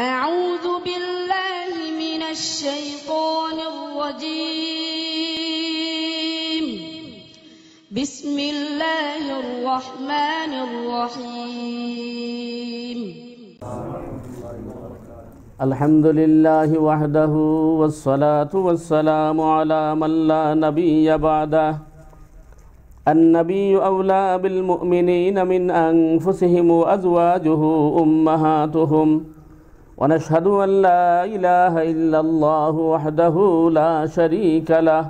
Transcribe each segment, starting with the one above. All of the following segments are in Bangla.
أعوذ بالله من الشيطان الرجيم بسم الله الرحمن الرحيم الحمد لله وحده والصلاة والسلام على من لا نبي بعده النبي أولى بالمؤمنين من أنفسهم وأزواجه أمهاتهم ونشهد ونشهد أن أن لا لا إله إلا الله وحده شريك له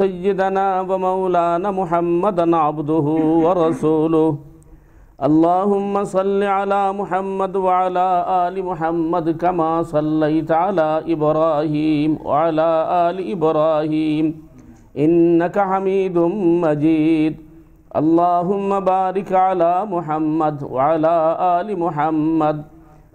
سيدنا ومولانا محمدا عبده ورسوله اللهم صل على محمد وعلى آل محمد كما صليت على إبراهيم إبراهيم وعلى آل إنك حميد مجيد اللهم بارك على محمد وعلى آل محمد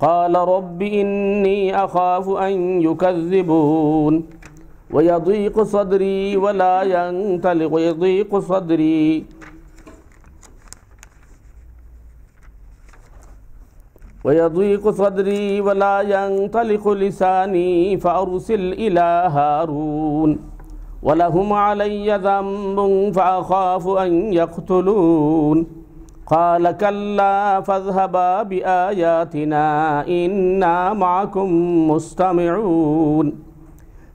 قال رب إني أخاف أن يكذبون ويضيق صدري ولا ينطلق يضيق صدري ويضيق صدري ولا ينطلق لساني فأرسل إلى هارون ولهم علي ذنب فأخاف أن يقتلون قال كلا فاذهبا بآياتنا إنا معكم مستمعون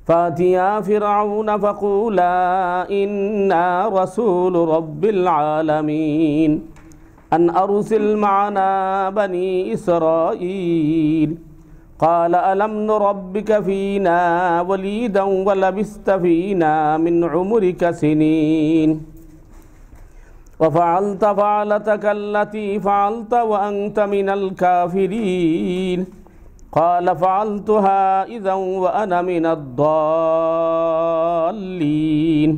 فاتيا فرعون فقولا إنا رسول رب العالمين أن أرسل معنا بني إسرائيل قال ألم نربك فينا وليدا ولبست فينا من عمرك سنين وفعلت فعلتك التي فعلت وأنت من الكافرين قال فعلتها إذا وأنا من الضالين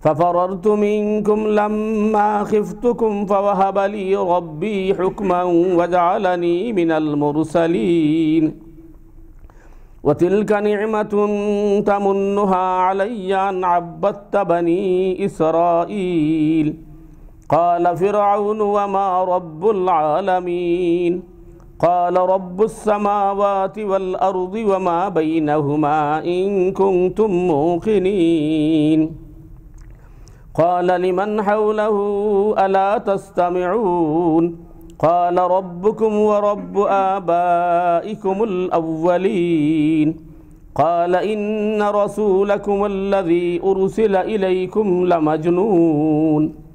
ففررت منكم لما خفتكم فوهب لي ربي حكما وجعلني من المرسلين وتلك نعمة تمنها علي أن عبدت بني إسرائيل قال فرعون وما رب العالمين قال رب السماوات والأرض وما بينهما إن كنتم موقنين قال لمن حوله ألا تستمعون قال ربكم ورب آبائكم الأولين قال إن رسولكم الذي أرسل إليكم لمجنون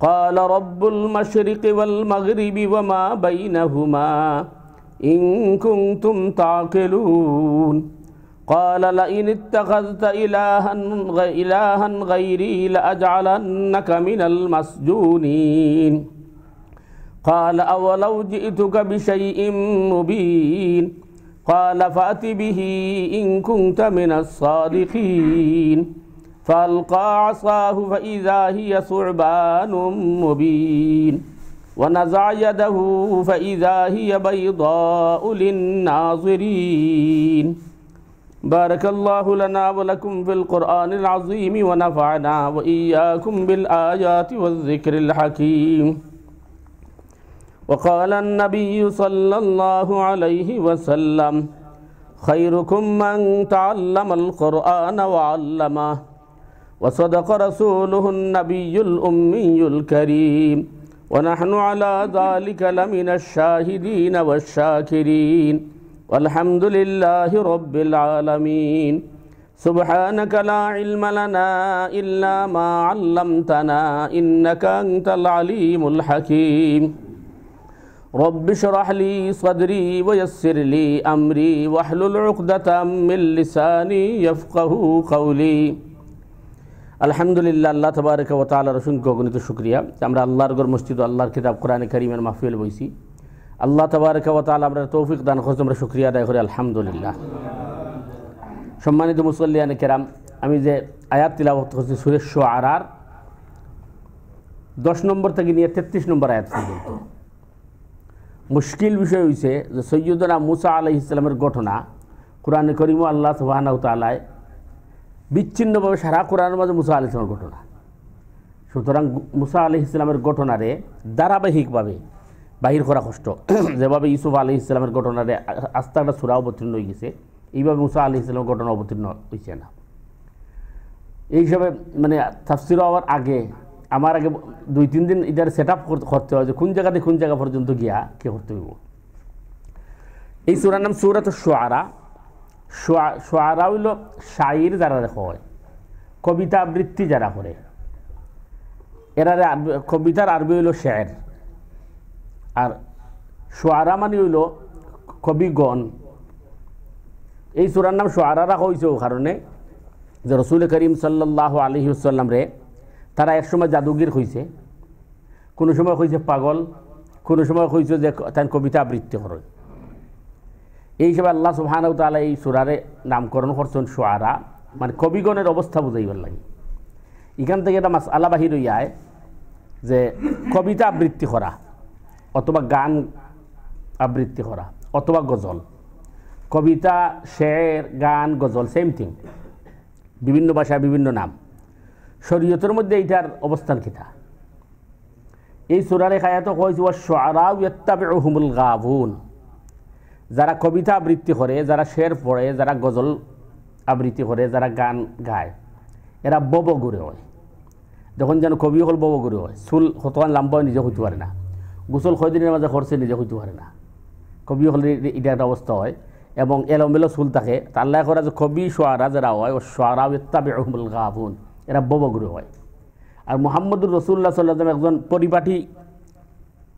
قال رب المشرق والمغرب وما بينهما إن كنتم تعقلون قال لئن اتخذت إلها إلها غيري لأجعلنك من المسجونين قال أولو جئتك بشيء مبين قال فأت به إن كنت من الصادقين فألقى عصاه فإذا هي ثعبان مبين ونزع يده فإذا هي بيضاء للناظرين بارك الله لنا ولكم في القرآن العظيم ونفعنا وإياكم بالآيات والذكر الحكيم وقال النبي صلى الله عليه وسلم خيركم من تعلم القرآن وعلمه وصدق رسوله النبي الأمي الكريم ونحن على ذلك لمن الشاهدين والشاكرين والحمد لله رب العالمين سبحانك لا علم لنا إلا ما علمتنا إنك أنت العليم الحكيم رب شرح لي صدري ويسر لي أمري وحلل عقدة من لساني يفقه قولي আলহামদুলিল্লাহ আল্লাহ তবরক ও তাল রসুনকে অগণিত শুক্রিয়া আমরা আল্লাহর গর মসজিদ আল্লাহর খিতাব কোরআন করিমের মাহফিল বইছি আল্লাহ তবরক ও তাল আমরা তৌফিক দান খরচ আমরা শুক্রিয়া আদায় করি আলহামদুলিল্লাহ সম্মানিত মুসল্লিয়ান কেরাম আমি যে আয়াত তিলাবত করছি সুরেশ আর দশ নম্বর থেকে নিয়ে তেত্রিশ নম্বর আয়াত পর্যন্ত মুশকিল বিষয় হয়েছে যে সৈয়দনা মুসা আলহ ইসলামের ঘটনা কোরআন করিম আল্লাহ সুবাহানাউ তালায় বিচ্ছিন্নভাবে সারা কোরআনের মাঝে মুসা আলি ইসলামের ঘটনা সুতরাং মুসা আলি ইসলামের ঘটনারে ধারাবাহিকভাবে বাহির করা কষ্ট যেভাবে ইউসুফ আলি ইসলামের ঘটনারে আস্তে আস্তে সুরা অবতীর্ণ হয়ে গেছে এইভাবে মুসা আলি ইসলামের ঘটনা অবতীর্ণ হয়েছে না এই হিসাবে মানে তাফসির হওয়ার আগে আমার আগে দুই তিন দিন এটার সেট আপ করতে হয় যে কোন জায়গাতে কোন জায়গা পর্যন্ত গিয়া কে করতে হইব এই সুরার নাম সুরাত সোয়ারা সোয়ারা হইল শাইর যারা হয় কবিতা আবৃত্তি যারা করে এরারে কবিতার আরবি হইল শের আর সোয়ারা মানে হইল কবিগণ এই সুরার নাম সোয়ারা রাখা হয়েছে ও কারণে যে রসুল করিম সাল্লাহ আলহি আসাল্লাম রে তারা সময় জাদুগির হয়েছে কোনো সময় হয়েছে পাগল কোনো সময় হয়েছে যে তার কবিতা আবৃত্তি করে এই হিসাবে আল্লাহ সুবহানাহু এই সুরারে নামকরণ করছেন সোয়ারা মানে কবিগণের অবস্থা বুঝাইবার লাগে এখান থেকে একটা মাস আলা বাহির হইয়ায় যে কবিতা আবৃত্তি করা অথবা গান আবৃত্তি করা অথবা গজল কবিতা শের গান গজল সেম থিং বিভিন্ন ভাষায় বিভিন্ন নাম শরীয়তের মধ্যে এইটার অবস্থান কিতা এই সুরারে খায়াত কয়েছে ওয়া শুআরা হুমুল গাভুন যারা কবিতা আবৃত্তি করে যারা শের পড়ে যারা গজল আবৃত্তি করে যারা গান গায় এরা বব গুড়ে হয় যখন যেন কবি হল বব গুড়ে হয় চুল হতোয়ান লাম্বা নিজে হইতে পারে না গোসল দিনের মাঝে খরচে নিজে হইতে পারে না কবি হল এটা একটা অবস্থা হয় এবং এলোমেলো চুল থাকে লাগে করা যে কবি সোয়ারা যারা হয় ও সোয়ারা ইত্তাবে আহমুল গাহুন এরা ববগুরু হয় আর মোহাম্মদুর রসুল্লাহ সাল্লাহ একজন পরিপাঠী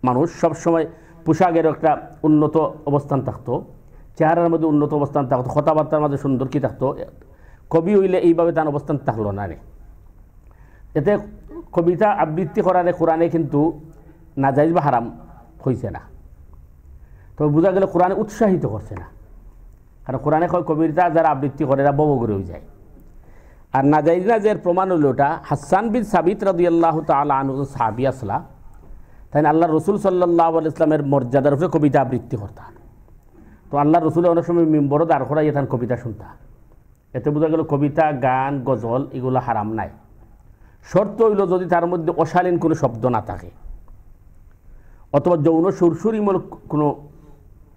মানুষ সবসময় পোশাকের একটা উন্নত অবস্থান থাকতো চেহারার মধ্যে উন্নত অবস্থান থাকতো কথাবার্তার মধ্যে সুন্দর কি থাকতো কবি হইলে এইভাবে তার অবস্থান থাকলো না রে এতে কবিতা আবৃত্তি করারে কোরআনে কিন্তু নাজাইজ বা হারাম হয়েছে না তবে বোঝা গেলে কোরআনে উৎসাহিত করছে না কারণ কোরআনে কবিতা যারা আবৃত্তি করে এরা ববগরে হয়ে যায় আর নাজাইজ নাজের প্রমাণ হলো ওটা হাসান বিন সাবিত রাদিয়াল্লাহু তাআলা আনহু আসলা তাই আল্লাহ রসুল সাল্লাহ ইসলামের মর্যাদার উপরে কবিতা আবৃত্তি করতাম তো আল্লাহ রসুল অনেক সময় মেম্বরও দাঁড় করাই এখান কবিতা শুনতা এতে বোঝা গেল কবিতা গান গজল এগুলো হারাম নাই শর্ত হইল যদি তার মধ্যে অশালীন কোনো শব্দ না থাকে অথবা যৌন সুরসুরিমূলক কোনো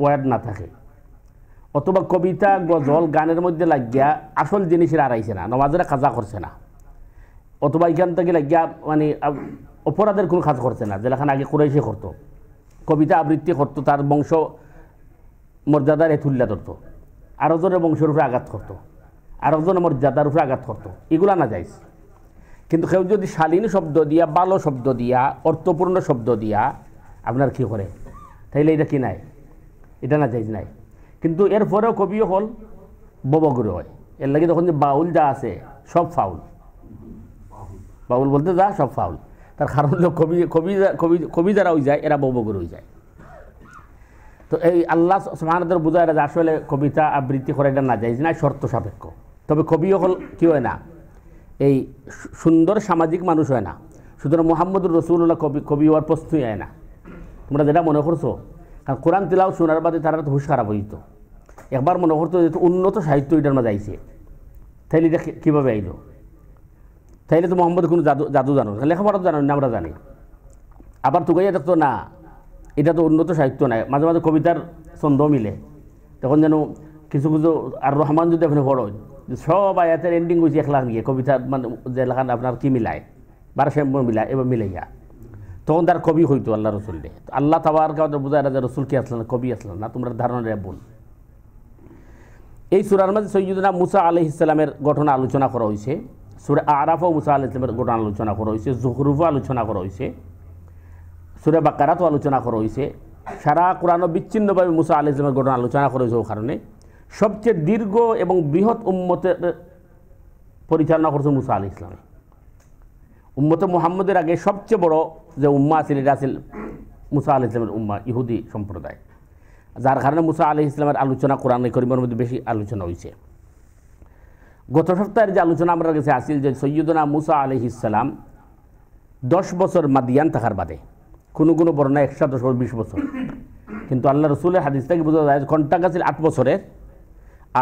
ওয়ার্ড না থাকে অথবা কবিতা গজল গানের মধ্যে লাগিয়া আসল জিনিসের আড়াইছে না নমাজেরা কাজা করছে না অথবা এখান থেকে লাগিয়া মানে অপরাধের কোনো কাজ করছে না যেখানে আগে কুরাইশে করতো কবিতা আবৃত্তি করতো তার বংশ মর্যাদার এথুল্লা ধরতো আরজনের বংশের উপরে আঘাত করতো আরজনের মর্যাদার উপরে আঘাত করতো এগুলা না যাইস কিন্তু কেউ যদি শালীন শব্দ দিয়া বালো শব্দ দিয়া অর্থপূর্ণ শব্দ দিয়া আপনার কি করে তাইলে এটা কি নাই এটা না যাইজ নাই কিন্তু এরপরেও কবিও হল ববগ্রহ হয় এর লাগে তখন যে বাউল যা আছে সব ফাউল বাউল বলতে যা সব ফাউল তার কারণ হলো কবি কবি কবি কবি যারা ওই যায় এরা বৌবগুর হয়ে যায় তো এই আল্লাহ সমানদের বোঝা এরা আসলে কবিতা আবৃত্তি করে এটা না যায় না শর্ত সাপেক্ষ তবে কবি হল কী হয় না এই সুন্দর সামাজিক মানুষ হয় না সুতরাং মোহাম্মদুর রসুল্লাহ কবি কবি হওয়ার প্রশ্নই হয় না তোমরা যেটা মনে করছো কারণ কোরআন তিলাও শোনার বাদে তারা তো হুশ খারাপ হইত একবার মনে করতো যে উন্নত সাহিত্য এটার মাঝে আইছে তাইলে এটা কীভাবে আইলো তাইলে তো মোহাম্মদ কোনো জাদু জাদু জানো লেখাপড়া তো জানো না আমরা জানি আবার তুকাইয়া দেখতো না এটা তো উন্নত সাহিত্য নাই মাঝে মাঝে কবিতার ছন্দ মিলে তখন যেন কিছু কিছু আর রহমান যদি আপনি পড়েন সব আয়াতের এন্ডিং হয়েছে এক লাখ নিয়ে কবিতা মানে যে লেখান আপনার কী মিলায় বারাসেম্য মিলায় এবার গিয়া তখন তার কবি হইতো আল্লাহ রসুলরে আল্লাহ তাবার কাউতে বোঝায় যে রসুল কি আসলেন কবি আসলেন না তোমরা ধারণা বোন এই সুরার মাঝে সৈয়দনা মুসা আলহ ইসলামের ঘটনা আলোচনা করা হয়েছে সুরে আরাফও ও মুসা আল ইসলামের ঘটনা আলোচনা করা হয়েছে জুহরুফও আলোচনা করা হয়েছে সুরে বাকারাতও আলোচনা করা হয়েছে সারা কোরআন বিচ্ছিন্নভাবে মুসা আল ইসলামের ঘটনা আলোচনা করা হয়েছে ও কারণে সবচেয়ে দীর্ঘ এবং বৃহৎ উম্মতের পরিচালনা করছে মুসা আল ইসলামে উম্মতে মোহাম্মদের আগে সবচেয়ে বড় যে উম্মা আছিল এটা আছিল মুসা আল ইসলামের উম্মা ইহুদি সম্প্রদায় যার কারণে মুসা আলি ইসলামের আলোচনা কোরআন করিমের মধ্যে বেশি আলোচনা হয়েছে গত সপ্তাহের যে আলোচনা আমার কাছে আসিল যে সৈয়দনা মুসা আলহিসাম দশ বছর মাদিয়ান থাকার বাদে কোনো কোনো বর্ণা একশো দশ বিশ বছর কিন্তু আল্লাহ রসুলের হাদিস থেকে বোঝা যায় ঘন্টা গাছের আট বছরের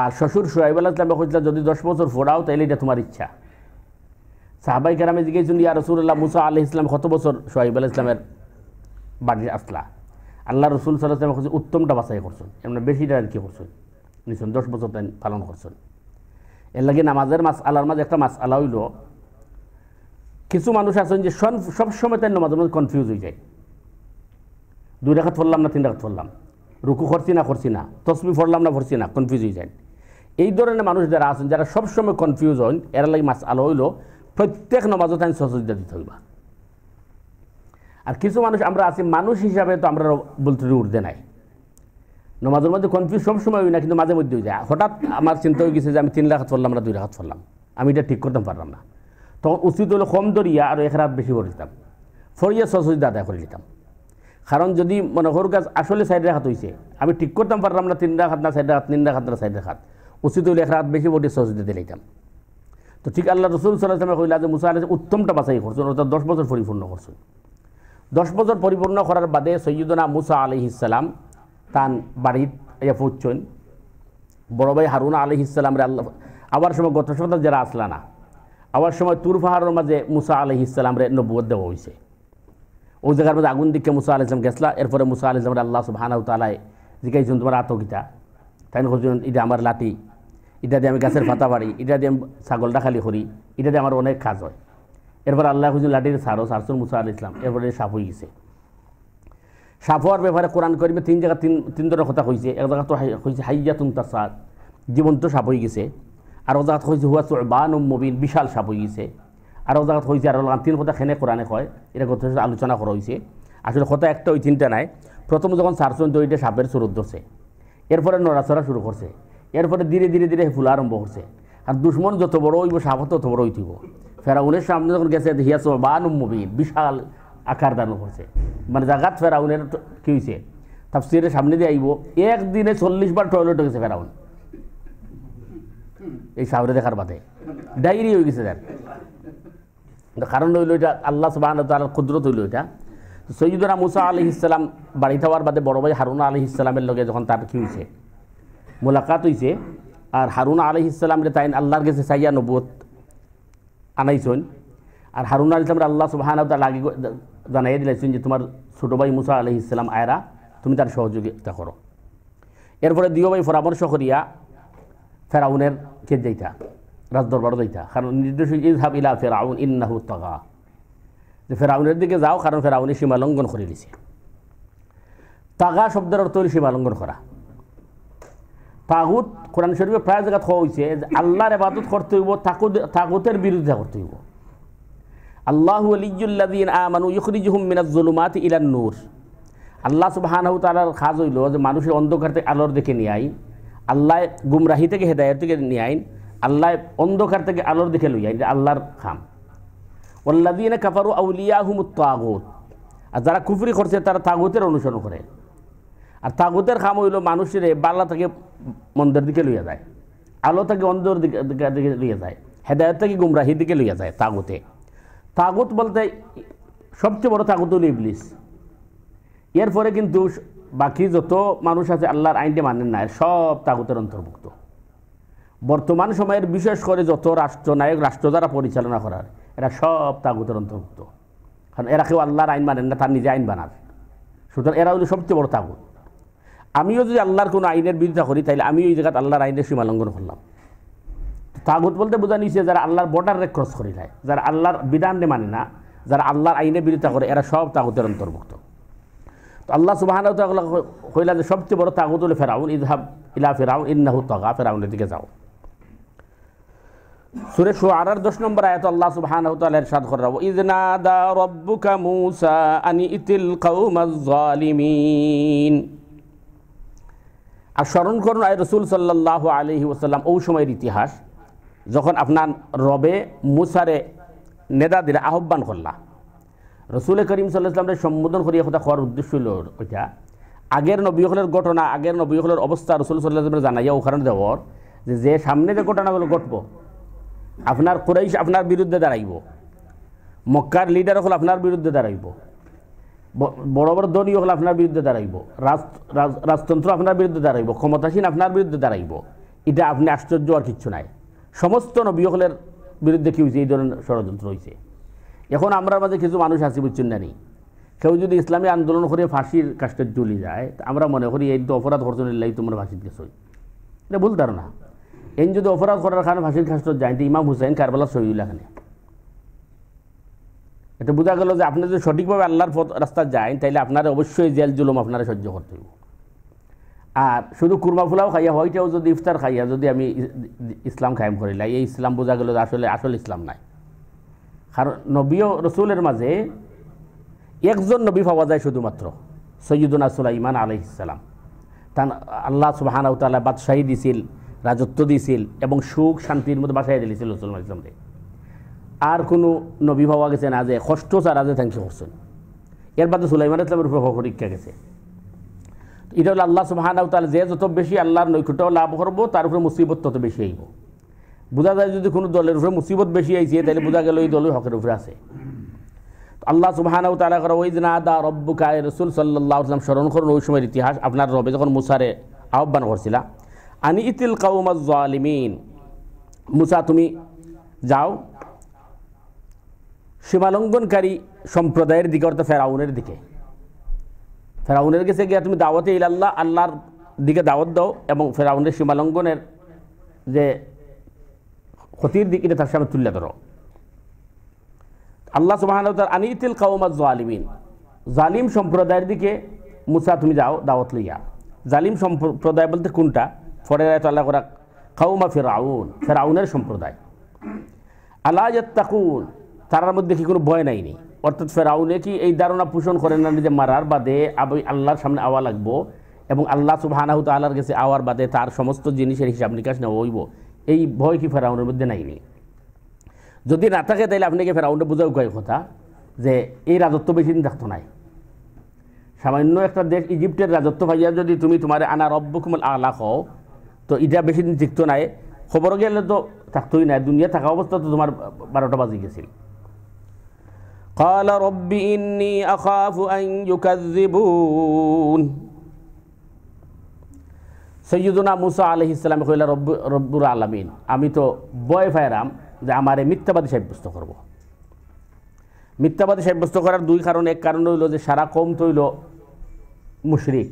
আর শ্বশুর সোহাইব আল্লাহ ইসলামে কইছিল যদি দশ বছর ফোড়াও তাহলে এটা তোমার ইচ্ছা সাহাবাই কেরামে জিজ্ঞেসুন ইয়া রসুল্লাহ মুসা আলহ ইসলাম কত বছর সোহাইব আল্লাহ ইসলামের বাড়ির আসলা আল্লাহ রসুল সাল্লাহ ইসলামে উত্তমটা বাছাই করছেন এমন বেশিটা আর কি করছেন নিশ্চয় দশ বছর পালন করছেন এর লাগে নামাজের মাছ আলার মাঝে একটা মাছ আলা হইল কিছু মানুষ আছেন যে সবসময় তাই নামাজের মধ্যে কনফিউজ হয়ে যায় দুই রেখা ফরলাম না তিন রেখা ফরলাম রুকু করছি না করছি না তসমি ফরলাম না ফরছি না কনফিউজ হয়ে যায় এই ধরনের মানুষ যারা আছেন যারা সবসময় কনফিউজ হন এরা লাগে মাছ আলো হইল প্রত্যেক নমাজত আমি সহযোগিতা দিতে হইবা আর কিছু মানুষ আমরা আছি মানুষ হিসাবে তো আমরা বলতে উঠতে নাই নমাজের মধ্যে কনফিউজ সবসময় হই না কিন্তু মাঝে মধ্যে হয়ে যায় হঠাৎ আমার চিন্তা হয়ে গেছে যে আমি তিন লাখ পড়লাম না দুই লাখ পড়লাম আমি এটা ঠিক করতে পারলাম না তখন উচিত হলে কম দরিয়া আর এক রাত বেশি করে দিতাম ফরিয়া সসজিদা আদায় করে নিতাম কারণ যদি মনে করো গাছ আসলে সাইড রাখাত হয়েছে আমি ঠিক করতাম পারলাম না তিন রাখাত না সাইড রাখাত তিন রাখাত না সাইড রাখাত উচিত হলে এক রাত বেশি বটি সসজিদা দিতে নিতাম তো ঠিক আল্লাহ রসুল সাল্লাহামে কইলা যে মুসা আলাইসে উত্তমটা বাছাই করছেন অর্থাৎ দশ বছর পরিপূর্ণ করছেন দশ বছর পরিপূর্ণ করার বাদে সৈয়দনা মুসা আলহিসাল্লাম তান বাড়ির ইয়া পড়ছেন বড় ভাই হারুনা আলহ রে আল্লাহ আবার সময় গত সপ্তাহ যারা আসলা না আবার সময় তুর মাঝে মুসা আলহ রে নব্বত দেওয়া হয়েছে ওই জায়গার মধ্যে আগুন দিকে মুসা আলি ইসলাম গেছলা এরপরে মুসা আলহ ইসলামরে আল্লাহ সুবাহানাউ তালায় জিগাইছেন তোমার আতকিতা তাই হচ্ছেন এটা আমার লাতি এটা দিয়ে আমি গাছের পাতা বাড়ি এটা দিয়ে আমি ছাগলটা খালি করি এটা দিয়ে আমার অনেক কাজ হয় এরপর আল্লাহ হচ্ছেন লাঠির সারো সারসুল মুসা আলি ইসলাম এরপরে সাপ হয়ে গেছে সাফোয়ার ব্যাপারে কোরআন করিমে তিন জায়গা তিন তিন ধরনের কথা কইছে এক জায়গা তো কইছে হাইয়াতুন তাসাদ জীবন্ত সাপ হয়ে গেছে আর ও জায়গাত কইছে হুয়া চোবান মবিন বিশাল সাপ হয়ে গেছে আর ও জায়গাত কইছে আর তিন কথা খেনে কোরআনে কয় এটা কথা আলোচনা করা হয়েছে আসলে কথা একটা ওই তিনটা নাই প্রথম যখন চারজন দইটা সাপের সুরত ধরছে এরপরে নড়াচড়া শুরু করছে এরপরে ধীরে ধীরে ধীরে ফুলা আরম্ভ করছে আর দুশ্মন যত বড় হইব সাপ তত বড় হইতিব ফেরাউনের সামনে যখন গেছে হিয়া চোবান মবিন বিশাল আকার দান করছে মানে জাগাত ফেরাউনের কি হয়েছে তাফসিরের সামনে দিয়ে আইব একদিনে চল্লিশ বার টয়লেট গেছে ফেরাউন এই সাবরে দেখার বাদে ডায়েরি হয়ে গেছে তার কারণ হইল এটা আল্লাহ সুবাহ তার ক্ষুদ্রত হইল এটা সৈয়দরা মুসা আলি ইসলাম বাড়ি হওয়ার বাদে বড় ভাই হারুনা আলি ইসলামের লগে যখন তার কি হয়েছে মোলাকাত হয়েছে আর হারুনা আলি ইসলাম তাই আল্লাহর কাছে চাইয়া নবুত আনাইছেন আর হারুন আল ইসলামের আল্লাহ সুহান আগে জানাই দিলেছেন যে তোমার ছোটো ভাই মুসা আলহ ইসলাম আয়রা তুমি তার সহযোগিতা করো এরপরে দিও ভাই পরামর্শ করিয়া ফেরাউনের কে যাইতা রাজদরবার যাইতা কারণ নির্দেশ ইজহাব ইলা ফেরাউন ইন্নাহু তগা যে ফেরাউনের দিকে যাও কারণ ফেরাউনি সীমালঙ্ঘন করে দিছে তাগা শব্দের অর্থ হল সীমালঙ্ঘন করা তাগুত কোরআন শরীফে প্রায় জায়গা খাওয়া হয়েছে আল্লাহর এবাদত করতে হইব তাগুতের বিরুদ্ধে করতে হইব আল্লাহ আলিজুল্লাদিন আমানু ইখরিজুহুম মিনাজুলুমাত ইলান নূর আল্লাহ সুবাহানাহু তালার খাজ হইল যে মানুষের অন্ধকার থেকে আলোর দেখে নিয়ে আইন আল্লাহ গুমরাহি থেকে হেদায়ত থেকে নিয়ে আইন আল্লাহ অন্ধকার থেকে আলোর দিকে লই আইন আল্লাহর খাম ওল্লাদিন কাফারু আউলিয়াহুম আগত আর যারা কুফরি করছে তারা তাগতের অনুসরণ করে আর তাগতের খাম হইল মানুষের বাল্লা থেকে মন্দের দিকে লইয়া যায় আলো থেকে অন্ধর দিকে দিকে লইয়া যায় হেদায়ত থেকে গুমরাহির দিকে লইয়া যায় তাগতে তাগুত বলতে সবচেয়ে বড় তাগুত হল ইবলিস এরপরে কিন্তু বাকি যত মানুষ আছে আল্লাহর আইনটি মানেন না সব তাগুতের অন্তর্ভুক্ত বর্তমান সময়ের বিশেষ করে যত রাষ্ট্রনায়ক রাষ্ট্র দ্বারা পরিচালনা করার এরা সব তাগুতের অন্তর্ভুক্ত কারণ এরা কেউ আল্লাহর আইন মানেন না তার নিজে আইন বানার সুতরাং এরা হলো সবচেয়ে বড় তাগুত আমিও যদি আল্লাহর কোনো আইনের বিরোধিতা করি তাহলে আমিও এই জায়গায় আল্লাহর আইনের সীমালঙ্ঘন করলাম তাগুত বলতে বোঝা নিয়েছে যারা আল্লাহর বর্ডারে ক্রস করে যায় যারা আল্লাহর বিধানে মানে না যারা আল্লাহর আইনে বিরোধিতা করে এরা সব তাগুতের অন্তর্ভুক্ত তো আল্লাহ সুবাহান হইলা যে সবচেয়ে বড় তাগুত হল ফেরাউন ইজহাব ইলা ফেরাউন ইন্নাহু তগা ফেরাউনের দিকে যাও সুরে শুয়ারার দশ নম্বর আয়াত আল্লাহ সুবহান ইরশাদ করে রাখবো ইজনাদা রব্বুকা মুসা আনি ইতিল জালিমিন আর স্মরণ করুন আয় রসুল সাল্লাহ আলহি ওসাল্লাম ও সময়ের ইতিহাস যখন আপনার রবে মুসারে নেদা দিলে আহ্বান করলা রসুল করিম সাল্লাহামের সম্বোধন করিয়া কথা খোয়ার উদ্দেশ্য হল ওইটা আগের নবীসকলের ঘটনা আগের নবীসকলের অবস্থা রসুল সাল্লাহামের জানাইয়া ওখানে দেওয়ার যে যে সামনে যে ঘটনাগুলো ঘটব আপনার কুরাইশ আপনার বিরুদ্ধে দাঁড়াইব মক্কার লিডার হল আপনার বিরুদ্ধে দাঁড়াইব বড় বড় দলীয় হল আপনার বিরুদ্ধে দাঁড়াইব রাজতন্ত্র আপনার বিরুদ্ধে দাঁড়াইব ক্ষমতাসীন আপনার বিরুদ্ধে দাঁড়াইব এটা আপনি আশ্চর্য আর কিচ্ছু নাই সমস্ত নবীসকলের বিরুদ্ধে কি হয়েছে এই ধরনের ষড়যন্ত্র হয়েছে এখন আমরা মাঝে কিছু মানুষ আছি বুঝছেন না নেই কেউ যদি ইসলামী আন্দোলন করে ফাঁসির কাজটা চলে যায় আমরা মনে করি এই তো অপরাধ করছেন লাগে তোমরা ফাঁসির কেস হই এটা ভুল ধারণা এন যদি অপরাধ করার কারণে ফাঁসির কাস্ট যায় ইমাম হুসাইন কারবালা শহীদুল্লাহ খানে এটা বোঝা গেল যে আপনি যদি সঠিকভাবে আল্লাহর রাস্তা যায় তাহলে আপনারা অবশ্যই জেল জুলুম আপনারা সহ্য করতে হবে আর শুধু কুরবা ফুলাও খাইয়া হয়টাও যদি ইফতার খাইয়া যদি আমি ইসলাম কায়েম করিলাই এই ইসলাম বোঝা গেল আসলে আসল ইসলাম নাই কারণ নবীয় রসুলের মাঝে একজন নবী পাওয়া যায় শুধুমাত্র ইমান সুলাইমান আলহিসাল্লাম তান আল্লাহ সুবাহানাউতালা বাদশাহী দিছিল রাজত্ব দিছিল এবং সুখ শান্তির মধ্যে বাসায় দিয়েছিল রসুল ইসলামকে আর কোনো নবী পাওয়া গেছে না যে কষ্ট ছাড়া যে থ্যাংক ইউ করছেন এর বাদে সুলাইমান ইসলামের উপর হরিক্ষা গেছে এটা হলো আল্লাহ সুহানাউ তাহলে যে যত বেশি আল্লাহর নৈকট্য লাভ করবো তার উপরে মুসিবত তত বেশি আইব বোঝা যায় যদি কোনো দলের উপরে মুসিবত বেশি আইছে তাহলে বোঝা গেল ওই দলের হকের উপরে আছে আল্লাহ সুবাহানাউ তালা করে ওই দিন আদা রব্বু কায় রসুল সাল্লাহাম স্মরণ করুন ওই সময়ের ইতিহাস আপনার রবে যখন মুসারে আহ্বান করছিল আনি ইতিল কাউমিন মুসা তুমি যাও সীমালঙ্ঘনকারী সম্প্রদায়ের দিকে অর্থাৎ ফেরাউনের দিকে ফেরাউনের কাছে গিয়ে তুমি দাওয়াতে ইলাল্লাহ আল্লাহর দিকে দাওয়াত দাও এবং ফেরাউনের সীমালঙ্ঘনের যে ক্ষতির দিক এটা তার সামনে তুলে ধরো আল্লাহ সুবাহান আনিতিল কাউমা জালিমিন জালিম সম্প্রদায়ের দিকে মুসা তুমি যাও দাওয়াত লইয়া জালিম সম্প্রদায় বলতে কোনটা ফরের আয়ত আল্লাহ করা কাউমা ফেরাউন ফেরাউনের সম্প্রদায় আল্লাহ তাকুন তারার মধ্যে কি কোনো ভয় নাই নেই অর্থাৎ ফেরাউনে কি এই ধারণা পোষণ করে না যে মারার বাদে আমি আল্লাহর সামনে আওয়া লাগবো এবং আল্লাহ সুবাহানাহু তাল্লাহর কাছে আওয়ার বাদে তার সমস্ত জিনিসের হিসাব নিকাশ নেওয়া হইব এই ভয় কি ফেরাউনের মধ্যে নাইনি যদি না থাকে তাহলে আপনাকে ফেরাউনে বোঝাও কয়েক কথা যে এই রাজত্ব বেশি দিন থাকতো নাই সামান্য একটা দেশ ইজিপ্টের রাজত্ব ভাইয়া যদি তুমি তোমার আনা রব্বকুমল আলা হও তো এটা বেশি দিন টিকতো নাই খবর গেলে তো থাকতোই নাই দুনিয়া থাকা অবস্থা তো তোমার বারোটা বাজে গেছিল قال رب إني أخاف أن يكذبون সৈয়দুনা মুসা আলহ ইসলামে কইলা রব রব্বুর আলমিন আমি তো বয় ফায়রাম যে আমার মিথ্যাবাদী সাব্যস্ত করব। মিথ্যাবাদী সাব্যস্ত করার দুই কারণ এক কারণ হইল যে সারা কম তৈল মুশরিক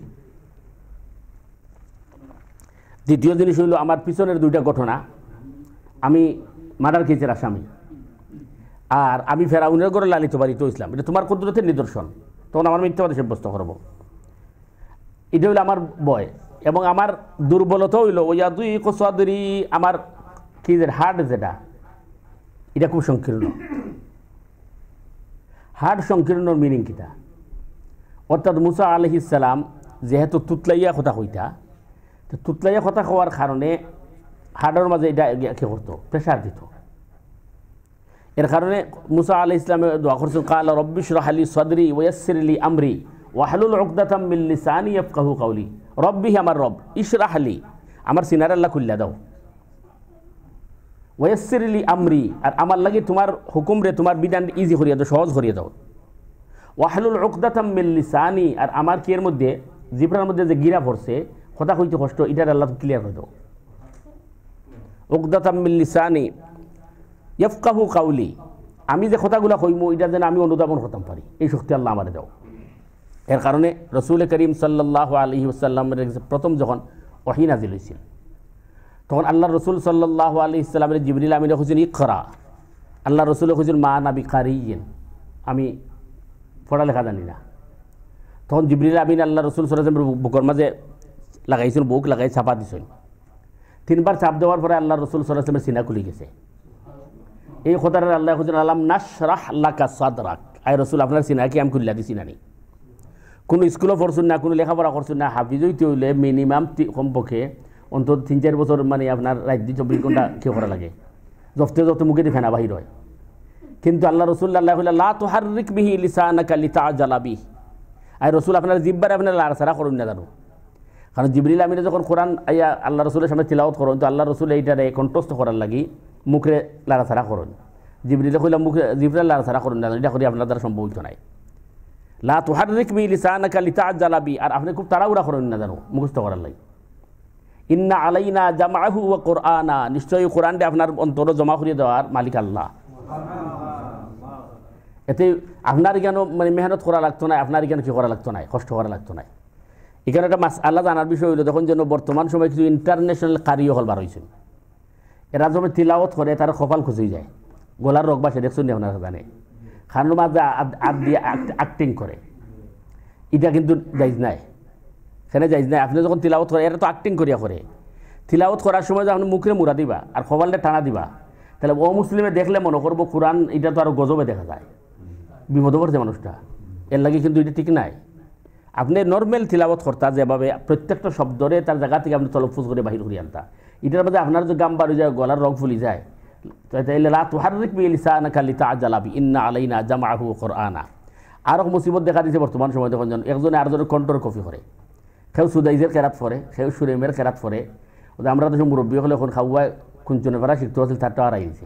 দ্বিতীয় জিনিস হইল আমার পিছনের দুইটা ঘটনা আমি মার্ডার কেসের আসামি আর আমি ফেরাউনের ঘরে লালিত বাড়িতে ইসলাম এটা তোমার কুদরতের নিদর্শন তখন আমার মিথ্যাবাদী সাব্যস্ত করব এটা হইল আমার বয় এবং আমার দুর্বলতা হইল ওইয়া দুই কসাদি আমার কি হার্ট যেটা এটা খুব সংকীর্ণ হার্ট সংকীর্ণর মিনিং কিটা অর্থাৎ মুসা আলহ ইসালাম যেহেতু তুতলাইয়া কথা হইতা তো তুতলাইয়া কথা হওয়ার কারণে হার্টের মাঝে এটা কি করতো প্রেশার দিত এর কারণে মুসা আলি ইসলামে দোয়া করছেন কাল রব্বিশরাহ আলী সদরি ওয়াসির আলী আমরি ওয়াহালুল মিল্লি মিন লিসানি কাহু কাউলি রব্বি আমার রব ইশরাহ আলী আমার সিনার আল্লাহ খুল্লা দাও ওয়াসির আলী আমরি আর আমার লাগে তোমার হুকুম রে তোমার বিধান ইজি করিয়া দাও সহজ করিয়া দাও ওয়াহালুল রকদাতাম মিল্লি লিসানি আর আমার এর মধ্যে জিব্রার মধ্যে যে গিরা ভরছে কথা কইতে কষ্ট এটার আল্লাহ ক্লিয়ার করে দাও উকদাতাম মিল্লি লিসানি ইয়ফকাহু কাউলি আমি যে কথাগুলো কইমু এটা যেন আমি অনুধাবন করতাম পারি এই শক্তি আল্লাহ আমার দাও এর কারণে রসুল করিম সাল্লাহ আলহি আসাল্লামের প্রথম যখন ওহি নাজিল হয়েছিল তখন আল্লাহ রসুল সাল্লাহ আলি ইসলামের জিবরিল আমিনে খুঁজছেন খরা আল্লাহ রসুল খুঁজছেন মা নাবি কারিয়েন আমি পড়ালেখা জানি না তখন জিবরিল আমিন আল্লাহ রসুল সাল্লামের বুকর মাঝে লাগাইছেন বুক লাগাই ছাপা দিছেন তিনবার চাপ দেওয়ার পরে আল্লাহ রসুল সাল্লামের সিনা খুলি গেছে এই খোদার আল্লাহ হুজুর আলাম নাসরাহ লাকা সাদরাক আই রসুল আপনার কি আমি খুল্লা দিছি নানি কোনো স্কুলও পড়ছুন না কোনো লেখাপড়া করছুন না হাফিজ হইতে হইলে মিনিমাম কমপক্ষে অন্তত তিন চার বছর মানে আপনার রাত দিন চব্বিশ ঘন্টা কে করা লাগে জফতে জফতে মুখে দিয়ে ফেনা বাহির হয় কিন্তু আল্লাহ রসুল আল্লাহ লা তোহারিক বিহি কালি তা জ্বালাবি আর রসুল আপনার জিব্বার আপনার ছাড়া করুন না জানো কারণ জিবরিল আমিরা যখন কোরআন আয়া আল্লাহ রসুলের সামনে তিলাওত করুন তো আল্লাহ রসুল এইটারে কণ্ঠস্থ করার লাগি মুখরে লাড়াছাড়া করুন জিবরিলে কইলাম মুখে জিবরিল লাড়াছাড়া করুন না এটা করি আপনার দ্বারা সম্ভব হইতো নাই লা তুহাররিক বি লিসানাক লিতাআজালাবি আর আপনি খুব তাড়াহুড়া করেন না জানো মুখস্থ করার লাগি ইন্না আলাইনা জামাহু ওয়া কুরআনা নিশ্চয়ই দে আপনার অন্তর জমা করে দেওয়ার মালিক আল্লাহ এতে আপনার কেন মানে মেহনত করা লাগতো না আপনার কেন কি করা লাগতো না কষ্ট করা লাগতো না এখানে একটা মাস আল্লাহ জানার বিষয় হইলো তখন যেন বর্তমান সময় কিছু ইন্টারন্যাশনাল কারিও হল বার হয়েছে এরা জমে তিলাওত করে তার কপাল খুঁজেই যায় গোলার রোগ বাসে দেখছেন আপনারা জানে খানুর মাঝে আপ দিয়ে অ্যাক্টিং করে এটা কিন্তু যাইজ নাই সেখানে যাইজ নাই আপনি যখন তিলাওত করে এরা তো অ্যাক্টিং করিয়া করে তিলাওত করার সময় আপনি মুখে মুড়া দিবা আর কপালটা টানা দিবা তাহলে ও মুসলিমে দেখলে মনে করবো কোরআন এটা তো আরও গজবে দেখা যায় বিপদ করছে মানুষটা এর লাগে কিন্তু এটা ঠিক নাই আপনি নর্মেল তিলাবত কর্তা যেভাবে প্রত্যেকটা শব্দরে তার জায়গা থেকে আপনি তলফুজ করে বাহির করিয়ে আনতা এটার মধ্যে আপনার যে গাম বাড়ি যায় গলার রং ফুলি যায় তাইলে লা সাহা বি লিসানা কালি জ্বালাবি ইন্না আলাইনা কর আনা আরও মুসিবত দেখা দিয়েছে বর্তমান সময় যখন একজনে আরজনের কণ্ঠর কফি করে খেউ সুদাইজের কেরাত ফরে খেউ সুরেমের কেরাত ফরে আমরা তো মুরব্বী হলে এখন খাওয়ায় কুঞ্চনে পারা শিখতে হচ্ছে তারটা আর আইছে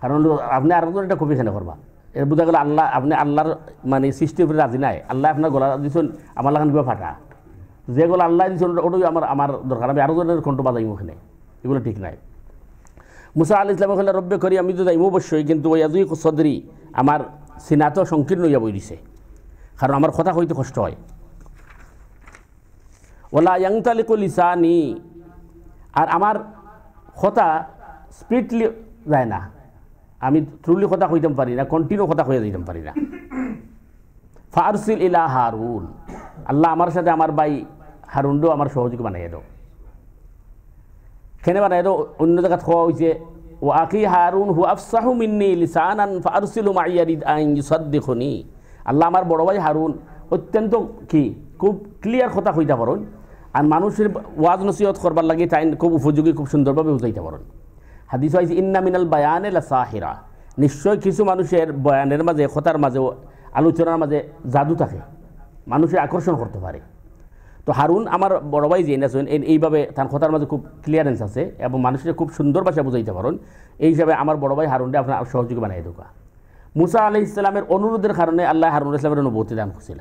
কারণ আপনি আরেকজন এটা কফি খেনে করবা এর বোঝা গেল আল্লাহ আপনি আল্লাহর মানে সৃষ্টির উপরে রাজি নাই আল্লাহ আপনার গলা দিচ্ছেন আমার লাগান ফাটা যেগুলো আল্লাহ দিয়েছেন ওটাই আমার আমার দরকার আমি আরও জনের কণ্ঠ বাজাইম ওখানে এগুলো ঠিক নাই মুসা আল ইসলাম ওখানে রব্য করি আমি তো যাইম অবশ্যই কিন্তু ওই আজই সদরি আমার সিনাত সংকীর্ণ হইয়া বই দিছে কারণ আমার কথা হইতে কষ্ট হয় ওলা ইয়াংতালিকুল ইসানি আর আমার কথা স্পিডলি যায় না আমি ট্রুলি কথা কইতাম পারি না কন্টিনিউ কথা কইয়া দিতাম পারি না ফারসিল ইলা হারুন আল্লাহ আমার সাথে আমার ভাই হারুন্ডো আমার সহযোগী বানাই দাও কেন বানাই দাও অন্য জায়গা খোয়া হয়েছে ও আকি হারুন হু আফসাহু মিন্নি লিসানান ফারসিলু মাইয়ারিদ আইন ইউসাদ্দিখুনি আল্লাহ আমার বড় ভাই হারুন অত্যন্ত কি খুব ক্লিয়ার কথা কইতে পারেন আর মানুষের ওয়াজ নসিহত করবার লাগে তাই খুব উপযোগী খুব সুন্দরভাবে বুঝাইতে পারেন হাদিস হয়েছে ইন্না মিনাল বায়ানে লা সাহিরা নিশ্চয় কিছু মানুষের বয়ানের মাঝে কথার মাঝে আলোচনার মাঝে জাদু থাকে মানুষে আকর্ষণ করতে পারে তো হারুন আমার বড় ভাই যে এনেছেন এইভাবে তার কথার মাঝে খুব ক্লিয়ারেন্স আছে এবং মানুষের খুব সুন্দর ভাষা বুঝাইতে পারেন এই হিসাবে আমার বড় ভাই হারুনটা আপনার সহযোগী বানাই দোকা মুসা আলি ইসলামের অনুরোধের কারণে আল্লাহ হারুন ইসলামের অনুভূতি দান করছিল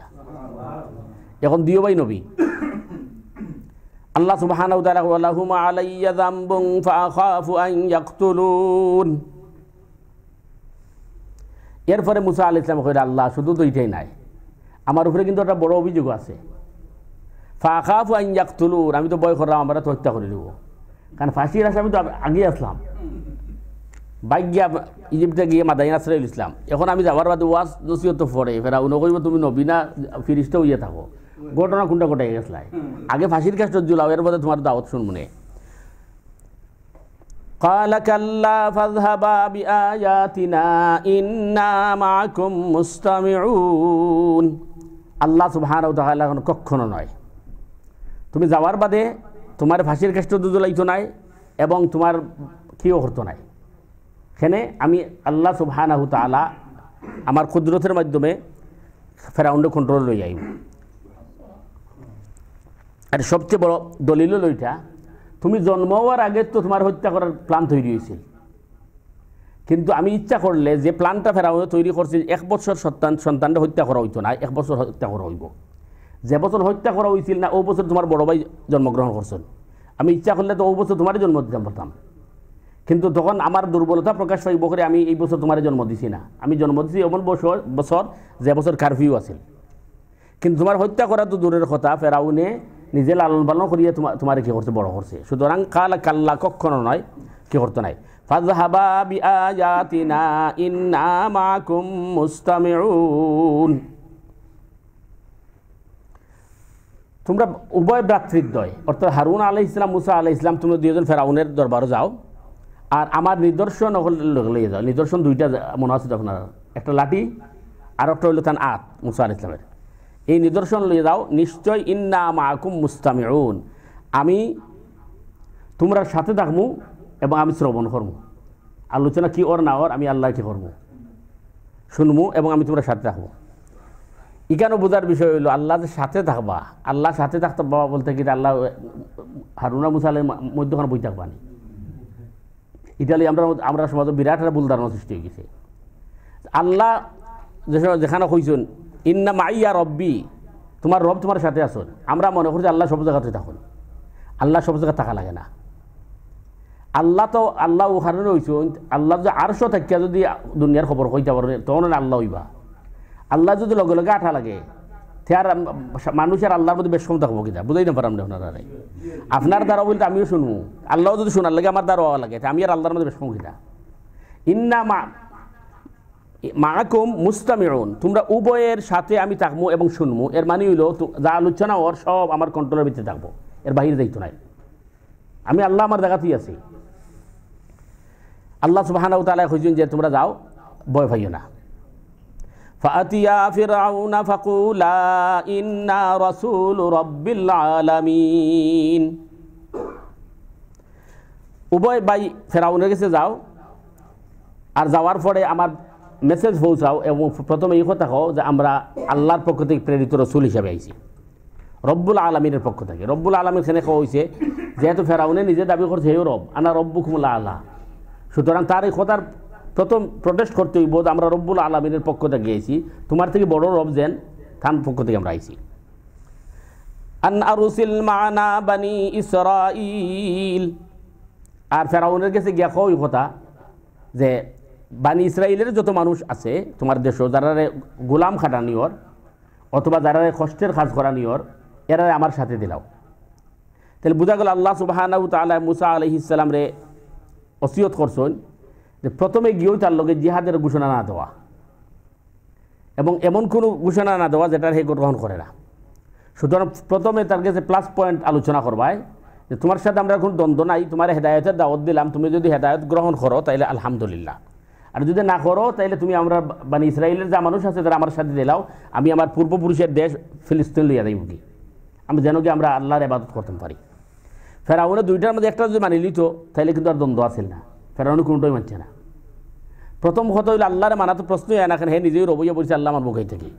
এখন দিও ভাই নবী আল্লাহ সুবহান এরপরে মুসা আলি ইসলাম কইরা আল্লাহ শুধু দুইটাই নাই আমার উপরে কিন্তু একটা বড় অভিযোগ আছে ফাঁকা ফুয়াইন যাক তুলুর আমি তো বয় করলাম আমরা তো হত্যা করে দেব কারণ ফাঁসির আসে আমি তো আগে আসলাম বাইক গিয়া ইজিপ্টে গিয়ে মাদাইন আশ্রয় ইসলাম এখন আমি যাওয়ার বাদে ওয়াজ নসিহত তো পড়ে ফেরা উনো কইব তুমি নবীনা ফিরিস্তে হইয়া থাকো ঘটনা কোনটা কোটাই গেছিলাই আগে ফাঁসির কাজ জুলাও এর বাদে তোমার দাওয়াত শুনমনে قال كلا فاذهبا بآياتنا إنا معكم مستمعون আল্লাহ সুহান তাহলে এখন নয় তুমি যাওয়ার বাদে তোমার ফাঁসির কেষ্ট দুজলাইতো নাই এবং তোমার কিও হতো নাই সেনে আমি আল্লাহ সুবাহানাহু তালা আমার কুদরতের মাধ্যমে ফেরাউন্ডে কন্ট্রোল লই আইব আর সবচেয়ে বড় দলিল লইটা তুমি জন্ম হওয়ার আগে তো তোমার হত্যা করার প্ল্যান তৈরি হয়েছিল কিন্তু আমি ইচ্ছা করলে যে প্ল্যানটা ফেরাউনে তৈরি করছি এক বছর সন্তান সন্তানটা হত্যা করা হইতো না এক বছর হত্যা করা হইব যে বছর হত্যা করা হয়েছিল না ও বছর তোমার বড় ভাই জন্মগ্রহণ করছেন আমি ইচ্ছা করলে তো ও বছর তোমারই জন্ম দিতাম পারতাম কিন্তু তখন আমার দুর্বলতা প্রকাশ পাইব করে আমি এই বছর তোমারই জন্ম দিছি না আমি জন্ম দিছি এমন বছর বছর যে বছর কারফিউ আছিল কিন্তু তোমার হত্যা করা তো দূরের কথা ফেরাউনে নিজে লালন পালন করিয়ে তোমার তোমার কী করছে বড় করছে সুতরাং কাল কাল্লা কক্ষণ নয় কী করতো নাই ফাজহাবা বিআয়াতিনা ইন্না মাকুম মুস্তামিউন তোমরা উভয় ভ্রাতৃদ্বয় অর্থাৎ হারুন আলহ ইসলাম মুসা আলহ ইসলাম তোমরা দুজন ফেরাউনের দরবারও যাও আর আমার নিদর্শন লইয়ে যাও নিদর্শন দুইটা মনে আছে তখন একটা লাঠি আর একটা হইল তান আত মুসা আল ইসলামের এই নিদর্শন লইয়ে যাও নিশ্চয় ইন্না মাহকুম মুস্তামিউন আমি তোমরা সাথে থাকমু এবং আমি শ্রবণ করবো আলোচনা কি ওর না ওর আমি আল্লাহকে করবো শুনবো এবং আমি তোমার সাথে থাকবো এখানে বোঝার বিষয় হইল আল্লাহ সাথে থাকবা আল্লাহ সাথে থাকতো বাবা বলতে গিয়ে আল্লাহ হারুনা মুসালের মধ্যখানে বই থাকবানি ইটালি আমরা আমরা সমাজ বিরাট একটা ভুল সৃষ্টি হয়ে গেছে আল্লাহ যেখানে কইছেন ইন্না মাইয়া রব্বি তোমার রব তোমার সাথে আসুন আমরা মনে করছি আল্লাহ সব জায়গাতে থাকুন আল্লাহ সব জায়গায় থাকা লাগে না আল্লাহ তো আল্লাহ ওখানে হয়েছে আল্লাহ যে আরশো থাকিয়া যদি দুনিয়ার খবর কইতে পারো তখন আল্লাহ হইবা আল্লাহ যদি লগে লগে আঠা লাগে আর মানুষের আল্লাহর প্রতি বেশ ক্ষমতা হবো কিনা বুঝাই না পারাম না আপনার দ্বারা বলতে আমিও শুনবো আল্লাহ যদি শোনার লাগে আমার দ্বারা লাগে আমি আর আল্লাহর মধ্যে বেশ ক্ষমতা কিনা ইন্না মা মাকুম মুস্তামিউন তোমরা উভয়ের সাথে আমি থাকবো এবং শুনবো এর মানে হইলো যা আলোচনা ওর সব আমার কন্ট্রোলের ভিতরে থাকবো এর বাহিরে দায়িত্ব নাই আমি আল্লাহ আমার জায়গাতেই আছি আল্লাহ সুবাহানাউ তালা হইজুন যে তোমরা যাও বয় ভাইও না ফাতিয়া ফিরাউনা ফাকুলা ইন্না রসুল রব্বিল আলামিন উভয় ভাই ফেরাউনের কাছে যাও আর যাওয়ার পরে আমার মেসেজ পৌঁছাও এবং প্রথমে এই কথা হও যে আমরা আল্লাহর পক্ষ থেকে প্রেরিত রসুল হিসাবে আইছি রব্বুল আলমিনের পক্ষ থেকে রব্বুল আলমীর সেনে খাওয়া হয়েছে যেহেতু ফেরাউনে নিজে দাবি করছে হেউ রব আনা রব্বু খুমলা আল্লাহ সুতরাং তার এই কথার প্রথম প্রোটেস্ট করতে হইব আমরা রব্বুল আলমিনের পক্ষ থেকে গিয়েছি তোমার থেকে বড় রব যেন থান পক্ষ থেকে আমরা আইছি আন আরুসিল মানা বানি ইসরাইল আর ফেরাউনের কাছে গিয়া কই কথা যে বানি ইসরায়েলের যত মানুষ আছে তোমার দেশ যারা গোলাম খাটানিওর অথবা যারা কষ্টের কাজ করা করানিওর এরা আমার সাথে দিলাও তাহলে বোঝা গেল আল্লাহ সুবাহানাউ তালা মুসা আলহিসাম রে অসিয়ত করছেন যে প্রথমে গিয়েও তার লগে জিহাদের ঘোষণা না দেওয়া এবং এমন কোনো ঘোষণা না দেওয়া যেটার সে গ্রহণ করে না সুতরাং প্রথমে তার কাছে প্লাস পয়েন্ট আলোচনা করবায় যে তোমার সাথে আমরা কোনো দ্বন্দ্ব নাই তোমার হেদায়তের দাওয়াত দিলাম তুমি যদি হেদায়ত গ্রহণ করো তাহলে আলহামদুলিল্লাহ আর যদি না করো তাহলে তুমি আমরা মানে ইসরায়েলের যা মানুষ আছে তারা আমার সাথে দিলাও আমি আমার পূর্বপুরুষের দেশ ফিলিস্তিন লিয়া দেব কি আমি যেন কি আমরা আল্লাহর আবাদত করতে পারি ফেরাউনে দুইটার মধ্যে একটা যদি মানি লিত তাহলে কিন্তু আর দ্বন্দ্ব আসেন না ফেরাউনে কোনোটাই মানছে না প্রথম কথা হইলো আল্লাহরে মানা তো প্রশ্নই হয় না হে নিজেই রবইয়া বলছে আল্লাহ আমার বুকাই থেকে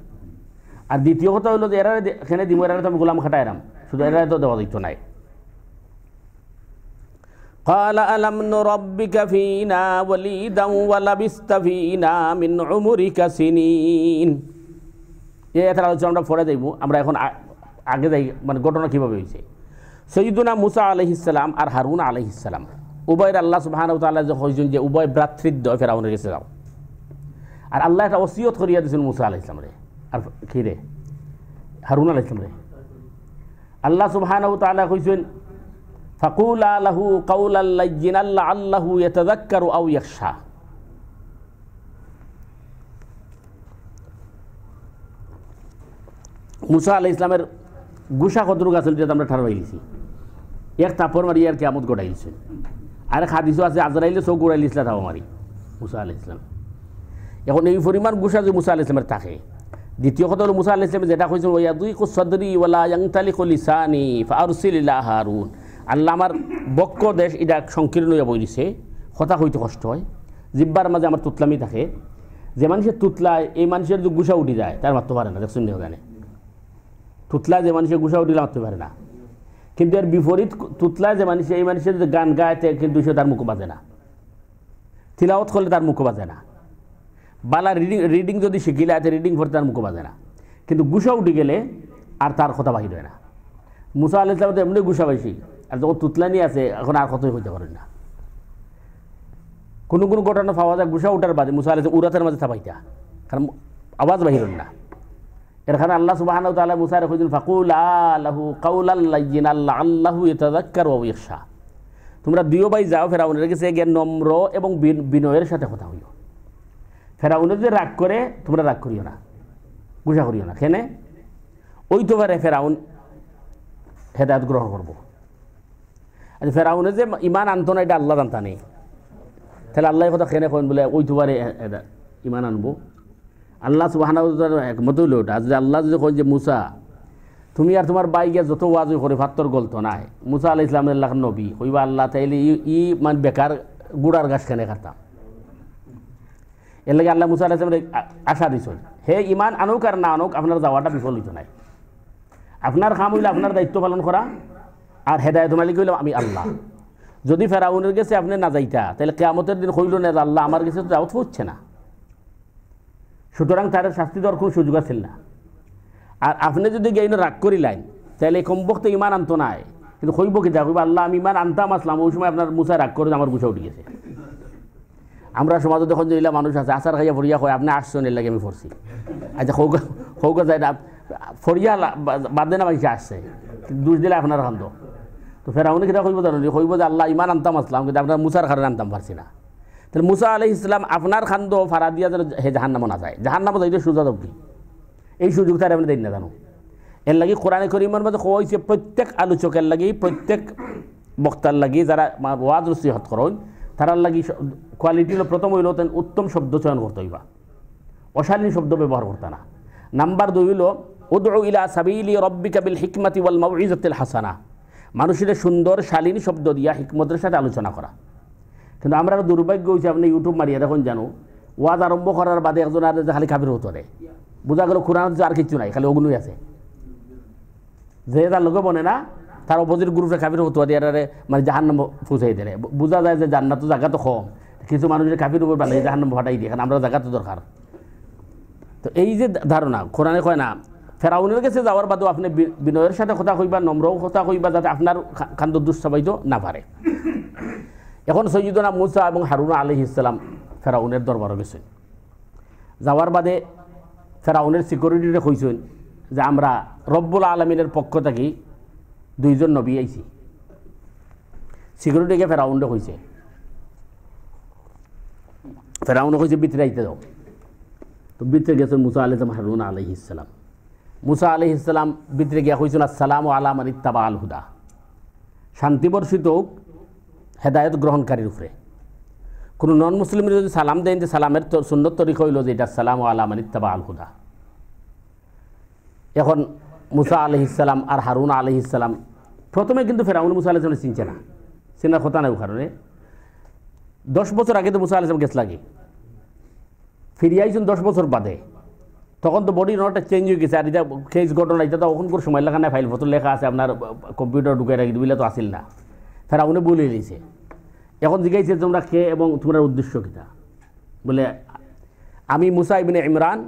আর দ্বিতীয় কথা হইলো যে এরা এখানে দিব এরা তো আমি গোলাম খাটা এরাম শুধু এরা তো দেওয়া দিত নাই قال ألم نربك فينا وليدا ولبست فينا من عمرك سنين এই এত আমরা পরে যাইব আমরা এখন আগে যাই মানে ঘটনা কীভাবে হয়েছে سيدنا موسى عليه السلام و هارون عليه السلام উবাইর আল্লাহ সুবহানাহু ওয়া তাআলা যে কইজন যে উবাই ভ্রাতৃত্ব ফেরাউনের কাছে যাও আর আল্লাহ এটা ওসিয়ত করিয়া দিয়েছিলেন موسى عليه السلام রে আর কি রে هارون عليه السلام রে আল্লাহ সুবহানাহু ওয়া তাআলা কইছেন فقولا له قولا لينا لعله يتذكر او يخشى موسى عليه السلام গুশা কদরুক আছে যেটা আমরা ঠারবাইলিছি এক তাপর মারি আর কেয়ামত গড়াইছে আর এক হাদিসও আছে আজরাইলে চৌ গড়াইল ইসলাম তাও মারি মুসা আল ইসলাম এখন এই পরিমাণ গুসা যে মুসা আল ইসলামের থাকে দ্বিতীয় কথা হলো মুসা আল ইসলামে যেটা কইছিল ওয়া দুই কুসদরি ওয়ালা ইয়াংতালি লিসানি ফারসিল ইলা হারুন আল্লাহ আমার বক্ক দেশ এটা সংকীর্ণ হয়ে বই দিছে হইতে কষ্ট হয় জিব্বার মাঝে আমার তুতলামি থাকে যে মানুষের তুতলায় এই মানুষের যে গুসা উঠি যায় তার মারতে পারে না দেখছেন জানে তুতলায় যে মানুষের গুসা উঠিলে মারতে পারে না কিন্তু এর বিপরীত তুতলা যে মানুষ এই মানুষের যে গান গাইতে কিন্তু সে তার মুখ বাজে না তিলাওত করলে তার মুখ বাজে না বালা রিডিং রিডিং যদি শিখিলে আছে রিডিং করতে তার মুখ বাজে না কিন্তু গুসা উঠে গেলে আর তার কথা বাহির হয় না মুসা আল ইসলাম তো এমনি গুসা বাসি আর যখন তুতলানি আছে এখন আর কথাই হইতে পারেন না কোনো কোনো ঘটনা পাওয়া যায় গুসা উঠার বাদে মুসা আল উড়াতের মাঝে থাকাইতা কারণ আওয়াজ বাহির না এখানে আল্লাহ সুবাহান তালা মুসার হইছেন ফাকুল আল্লাহু কাউলাল্লাইন আল্লাহ আল্লাহু ইতাদাক্কার ওয়া ইয়াখশা তোমরা দিও ভাই যাও ফেরাউনের কাছে গিয়ে নম্র এবং বিনয়ের সাথে কথা হইও ফেরাউনে যদি রাগ করে তোমরা রাগ করিও না গুসা করিও না খেনে ওই তো পারে ফেরাউন হেদায়ত গ্রহণ করবো আচ্ছা ফেরাউনে যে ইমান আনতো না এটা আল্লাহ জানতা নেই তাহলে আল্লাহ কথা খেনে কন বলে ওই তো পারে ইমান আনবো আল্লাহ সুবাহানার একমতই লোট আজ যে আল্লাহ যদি কই যে মুসা তুমি আর তোমার বাই গিয়া যত ওয়াজ করে ফাত্তর গল্প নাই মুসা আল্লাহ ইসলাম আল্লাহ নবী কইবা আল্লাহ তাইলে ই মানে বেকার গুড়ার গাছ খানে খাতাম এর লাগে আল্লাহ মুসা আল্লাহ আশা দিছ হে ইমান আনুক আর না আনুক আপনার যাওয়াটা বিফল হইত নাই আপনার কাম হইলে আপনার দায়িত্ব পালন করা আর হেদায়ত মালিক হইলাম আমি আল্লাহ যদি ফেরাউনের গেছে আপনি না যাইতা তাহলে কেয়ামতের দিন হইল না আল্লাহ আমার গেছে তো যাওয়া হচ্ছে না সুতরাং তার শাস্তি দেওয়ার কোনো সুযোগ আছে না আর আপনি যদি গেইন রাগ লাইন তাহলে কমপক্ষে ইমান আনতো নাই কিন্তু হইব কি যা আল্লাহ আমি ইমান আনতাম আসলাম ওই সময় আপনার মুসায় রাগ করে আমার গুছা উঠে গেছে আমরা সমাজে যে যেগুলা মানুষ আছে আচার খাইয়া ফরিয়া হয় আপনি আসছেন এর লাগে আমি ফরছি আচ্ছা হৌকা হৌকা যায় ফরিয়া বাদে না মানুষ আসছে দুষ দিলে আপনার খান্ত তো ফেরাউনি কিনা হইব জানো হইব যে আল্লাহ ইমান আনতাম আসলাম কিন্তু আপনার মুসার কারণে আনতাম পারছি না তাহলে মুসা আলহ ইসলাম আপনার খান্দ ফারা দিয়া যেন হে জাহান নামো না যায় জাহান নামো যাই সুযোগ অব্দি এই সুযোগ তার আপনি দিন না জানো এর লাগে কোরআনে করিমের মধ্যে কোয়া হয়েছে প্রত্যেক আলোচকের লাগে প্রত্যেক বক্তার লাগে যারা ওয়াজ নসিহত করেন তারার লাগি কোয়ালিটি হলো প্রথম হইল উত্তম শব্দ চয়ন করতে হইবা অশালীন শব্দ ব্যবহার করতে না নাম্বার দুই হইল উদ্র ইলা সাবিলি রব্বি কাবিল হিকমাতি ওয়াল মাউইজাতিল হাসানা মানুষের সুন্দর শালীন শব্দ দিয়া হিকমতের সাথে আলোচনা করা কিন্তু আমরা দুর্ভাগ্য হয়েছে আপনি ইউটিউব মারিয়া দেখুন জানো ওয়াজ আরম্ভ করার বাদে একজন আর খালি কাবির হতো রে বোঝা গেল খুরান আর কিছু নাই খালি অগ্নুই আছে যে তার লোকে বনে না তার অপোজিট গ্রুপে কাবির হতো ইয়ারে মানে জাহান নাম ফুসাই দিলে বোঝা যায় যে জান্নাত জায়গা তো কম কিছু মানুষের কাবির উপর বানাই জাহান নাম হটাই দিয়ে কারণ আমরা জায়গা তো দরকার তো এই যে ধারণা কোরআনে কয় না ফেরাউনের কাছে যাওয়ার বাদেও আপনি বিনয়ের সাথে কথা কইবা নম্রও কথা কইবা যাতে আপনার কান্দ দুঃস্বাবাহিত না পারে এখন সৈয়দনা মুসা এবং হারুনা আলি ইসলাম ফেরাউনের দরবারও গেছেন যাওয়ার বাদে ফেরাউনের সিকিউরিটিটা কইছেন যে আমরা রব্বুল আলমিনের পক্ষ থেকে দুইজন নবী আইছি সিকিউরিটিকে ফেরাউনটা কইছে ফেরাউন কইছে বিতরে আইতে দাও তো বিতরে গেছেন মুসা আলি হারুনা আলি ইসলাম মুসা আলি ইসলাম বিতরে গিয়া কইছেন আসসালাম আলাম আলিত্তাবা আল হুদা শান্তিবর্ষিত হোক হেদায়ত গ্রহণকারীর উপরে কোনো নন মুসলিমের যদি সালাম দেন যে সালামের সুন্দর তরিকা হইল যে এটা সালাম আলাম ইত্তাবা আল হুদা এখন মুসা আলহ ইসালাম আর হারুন আলহ ইসালাম প্রথমে কিন্তু ফেরাউন মুসা আলহিস চিনছে না চিনার কথা নাই কারণে দশ বছর আগে তো মুসা আলহ ইসলাম গেছ লাগে ফিরিয়ে আইছেন দশ বছর বাদে তখন তো বডি নটা চেঞ্জ হয়ে গেছে আর এটা কেস ঘটনা এটা তো করে সময় লেখা নাই ফাইল পত্র লেখা আছে আপনার কম্পিউটার ঢুকে রাখি দিবিলে তো আসিল না ফেরাউনে বলে নিয়েছে এখন জিজ্ঞাসা তোমরা কে এবং তোমার উদ্দেশ্য কীটা বলে আমি মুসা ইবিনে ইমরান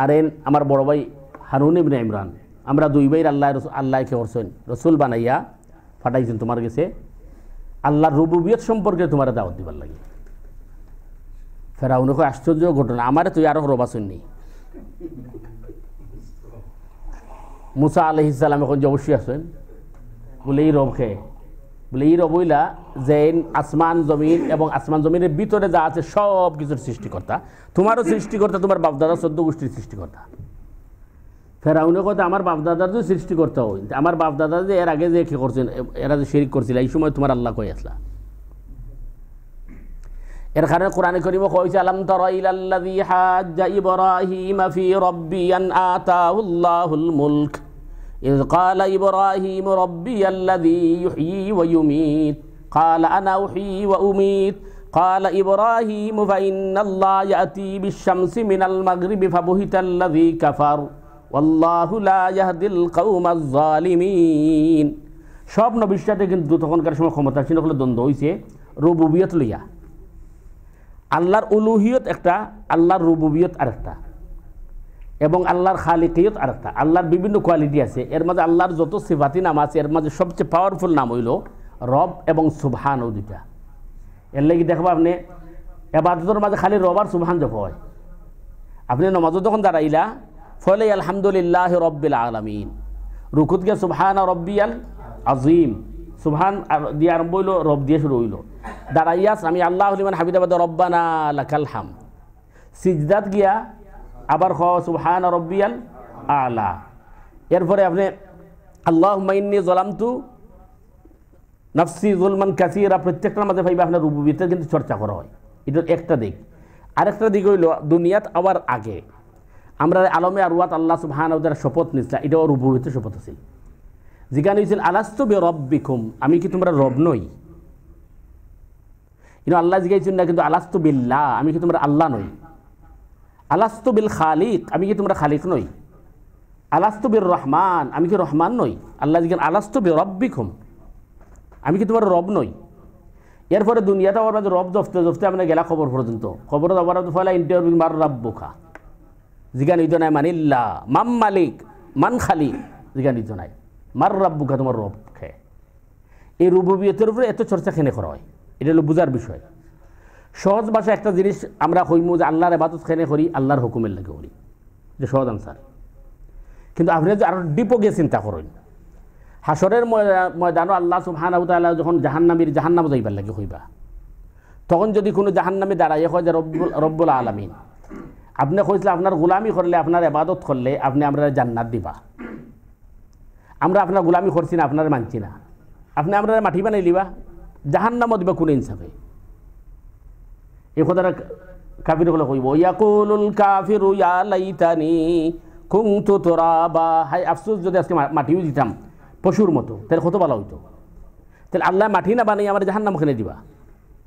আর এন আমার বড় ভাই হারুন ইবনে ইমরান আমরা দুই ভাইয়ের আল্লাহ আল্লাহ কে হরসেন রসুল বানাইয়া ফাটাইছেন তোমার গেছে আল্লাহর রুবুবিয়ত সম্পর্কে তোমার দাওয়াত দিবার লাগে ফেরাউন কয় আশ্চর্য ঘটনা আমার তুই আরও রবাসন নেই মুসা আলহিসাল্লাম এখন যে অবশ্যই আসেন বলে এই রব খেয়ে বলে ই বইলা জেন আসমান জমিন এবং আসমান জমিনের ভিতরে যা আছে সব কিছুর সৃষ্টিকর্তা তোমারও সৃষ্টিকর্তা তোমার বাপদাদা সদ্য গোষ্ঠীর সৃষ্টিকর্তা ফেরাউনে কথা আমার বাপদাদার যে সৃষ্টিকর্তা হই আমার বাপদাদা যে এর আগে যে কি করছেন এরা যে শেরিক করছিল এই সময় তোমার আল্লাহ কই আসলা এর কারণে কোরআনে করিব কইছে আলাম তর ইলাল্লাযী হাজ্জা ইব্রাহিম ফি রাব্বি আন আতাহুল্লাহুল মুলক إذ قال إبراهيم ربي الذي يحيي ويميت قال أنا أحيي وأميت قال إبراهيم فإن الله يأتي بالشمس من المغرب فبهت الذي كفر والله لا يهدي القوم الظالمين شعب نبي সব دو تخون كرشم الخمطة সময় ক্ষমতাসীন دون دوئي سي রুবুবিয়ত লইয়া اللار উলুহিয়ত اختا اللار রুবুবিয়ত ارختا এবং আল্লাহর খালিকিয়ত একটা আল্লাহর বিভিন্ন কোয়ালিটি আছে এর মাঝে আল্লাহর যত সিফাতি নাম আছে এর মাঝে সবচেয়ে পাওয়ারফুল নাম হইল রব এবং সুভান ও দুইটা এর লাগি দেখবো আপনি এবাদতর মাঝে খালি রব আর সুভান জপ হয় আপনি নমাজ যখন দাঁড়াইলা ফলে আলহামদুলিল্লাহ রব্বিল আলমিন রুকুত গিয়া রব্বি আল আজিম সুবহান দিয়ে আরম্ভ হইলো রব দিয়ে শুরু হইলো দাঁড়াইয়াস আমি আল্লাহ হলিমান হাবিদাবাদ রব্বানা লাকাল হাম সিজদাত গিয়া আবার খ সুবহান রব্বিয়াল আলা এরপরে আপনি আল্লাহ মাইন্নি জলামতু নফসি জুলমান কাসিরা প্রত্যেকটার মাঝে ভাইবা আপনার রুবুবিতে কিন্তু চর্চা করা হয় এটার একটা দিক আরেকটা দিক হইল দুনিয়াত আবার আগে আমরা আলমে আরওয়াত আল্লাহ সুবহান শপথ নিচ্ছিলাম এটাও রুবুবিতে শপথ আছে জিজ্ঞান হয়েছিল আলাস্তু বে বিখুম আমি কি তোমরা রব নই কিন্তু আল্লাহ জিজ্ঞাসা না কিন্তু আলাস্তু বিল্লাহ আমি কি তোমরা আল্লাহ নই আলাস্তু বিল খালিক আমি কি তোমরা খালিক নই আলাস্তু বির রহমান আমি কি রহমান নই আল্লাহ জিজ্ঞান আলাস্তু বি রব্বিকুম আমি কি তোমার রব নই এরপরে দুনিয়াটা আমার রব জফতে জফতে আমরা গেলা খবর পর্যন্ত খবর যাবার ফলে ইন্টারভিউ মার বোখা জিজ্ঞান ইত নাই মানিল্লা মাম মালিক মান খালি জিজ্ঞান ইত নাই মার বোখা তোমার রব খে এই রুবুবিয়তের উপরে এত চর্চা কেনে করা হয় এটা হলো বোঝার বিষয় সহজ ভাষা একটা জিনিস আমরা হইমু যে আল্লাহর এবাদত খাইনে করি আল্লাহর হুকুমের লাগে করি যে সহজ আনসার কিন্তু আপনি যদি আরও ডিপো গিয়ে চিন্তা করেন হাসরের ময়দানও আল্লাহ সুহান আবুতাল্লাহ যখন জাহান্নামীর জাহান্নাম যাইবার লাগে হইবা তখন যদি কোনো জাহান্নামী দাঁড়াইয়ে হয় যে রব্বুল রব্বুল আলমিন আপনি কইছিল আপনার গোলামি করলে আপনার এবাদত করলে আপনি আমরা জান্নাত দিবা আমরা আপনার গোলামি করছি না আপনার মানছি না আপনি আমরা মাটি বানাই লিবা জাহান্নামও দিবা কোনো ইনসাফে এই কথাটা কাফির হলে কইব ইয়াকুলুল কাফির ইয়া লাইতানি কুনতু তুরাবা হাই আফসোস যদি আজকে মাটিও দিতাম পশুর মতো তাহলে কত ভালো হইতো তাহলে আল্লাহ মাটি না বানাই আমার জাহান্নাম খেলে দিবা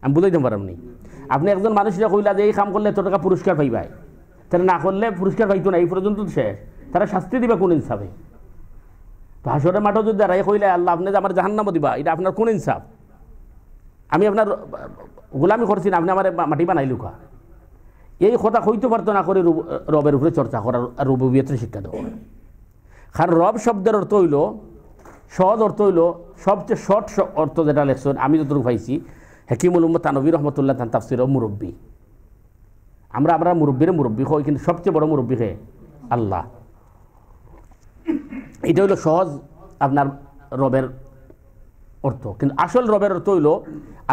আমি বুঝাইতে পারামনি আপনি একজন মানুষরা কইলা যে এই কাম করলে এত টাকা পুরস্কার পাইবাই তাহলে না করলে পুরস্কার পাইতো না এই পর্যন্ত শেষ তারা শাস্তি দিবা কোন ইনসাফে তো হাসরের মাঠও যদি দাঁড়াই কইলে আল্লাহ আপনি আমার জাহান্নামও দিবা এটা আপনার কোন ইনসাফ আমি আপনার গোলামি করছি না আপনি আমার মাটি বানাই লুকা এই কথা হইতে পারতো না করে রবের উপরে চর্চা করার রুবিয়তের শিক্ষা দেওয়া কারণ রব শব্দের অর্থ হইল সহজ অর্থ হইল সবচেয়ে শর্ট অর্থ যেটা লেখছেন আমি যতটুকু পাইছি হেকিমুল উম্মদ তানবী রহমতুল্লাহ তান তাফসির মুরব্বী আমরা আমরা মুরব্বীর মুরব্বী হই কিন্তু সবচেয়ে বড় মুরব্বী হে আল্লাহ এটা হইল সহজ আপনার রবের অর্থ কিন্তু আসল রবের অর্থ হইল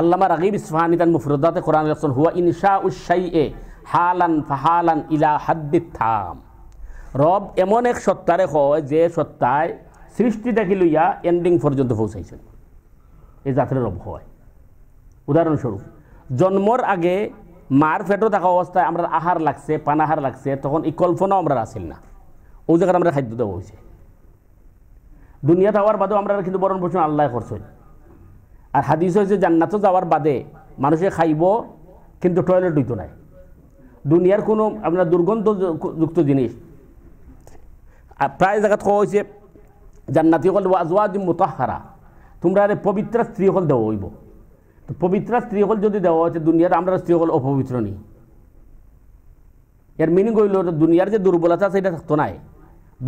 আল্লামা রাগিব ইসফাহানি তান মুফরদাতে কোরআন লেখছেন হুয়া ইনশা উসাই এ হালান ফাহালান ইলা হাদ্দিত থাম রব এমন এক সত্তারে হয় যে সত্তায় দেখি লইয়া এন্ডিং পর্যন্ত পৌঁছাইছেন এই জাতের রব হয় উদাহরণস্বরূপ জন্মর আগে মার ফেটো থাকা অবস্থায় আমরা আহার লাগছে পানাহার লাগছে তখন এই কল্পনাও আমরা আসিল না ওই জায়গায় আমরা খাদ্য দেওয়া হয়েছে দুনিয়া থাকার বাদেও আমরা কিন্তু বরণ পোষণ আল্লাহ করছি আর হাদিস হয়েছে জান্নাতও যাওয়ার বাদে মানুষে খাইব কিন্তু টয়লেট হইতো নাই দুনিয়ার কোনো আপনার দুর্গন্ধযুক্ত জিনিস প্রায় জায়গাত কোয়া হয়েছে জান্নাতি হল আজওয়াজ মোতাহারা তোমরা আরে পবিত্র স্ত্রী হল দেওয়া হইব তো পবিত্র স্ত্রী হল যদি দেওয়া হয়েছে দুনিয়ার আমরা স্ত্রী হল অপবিত্র নেই এর মিনিং হইল দুনিয়ার যে দুর্বলতা সেটা থাকতো নাই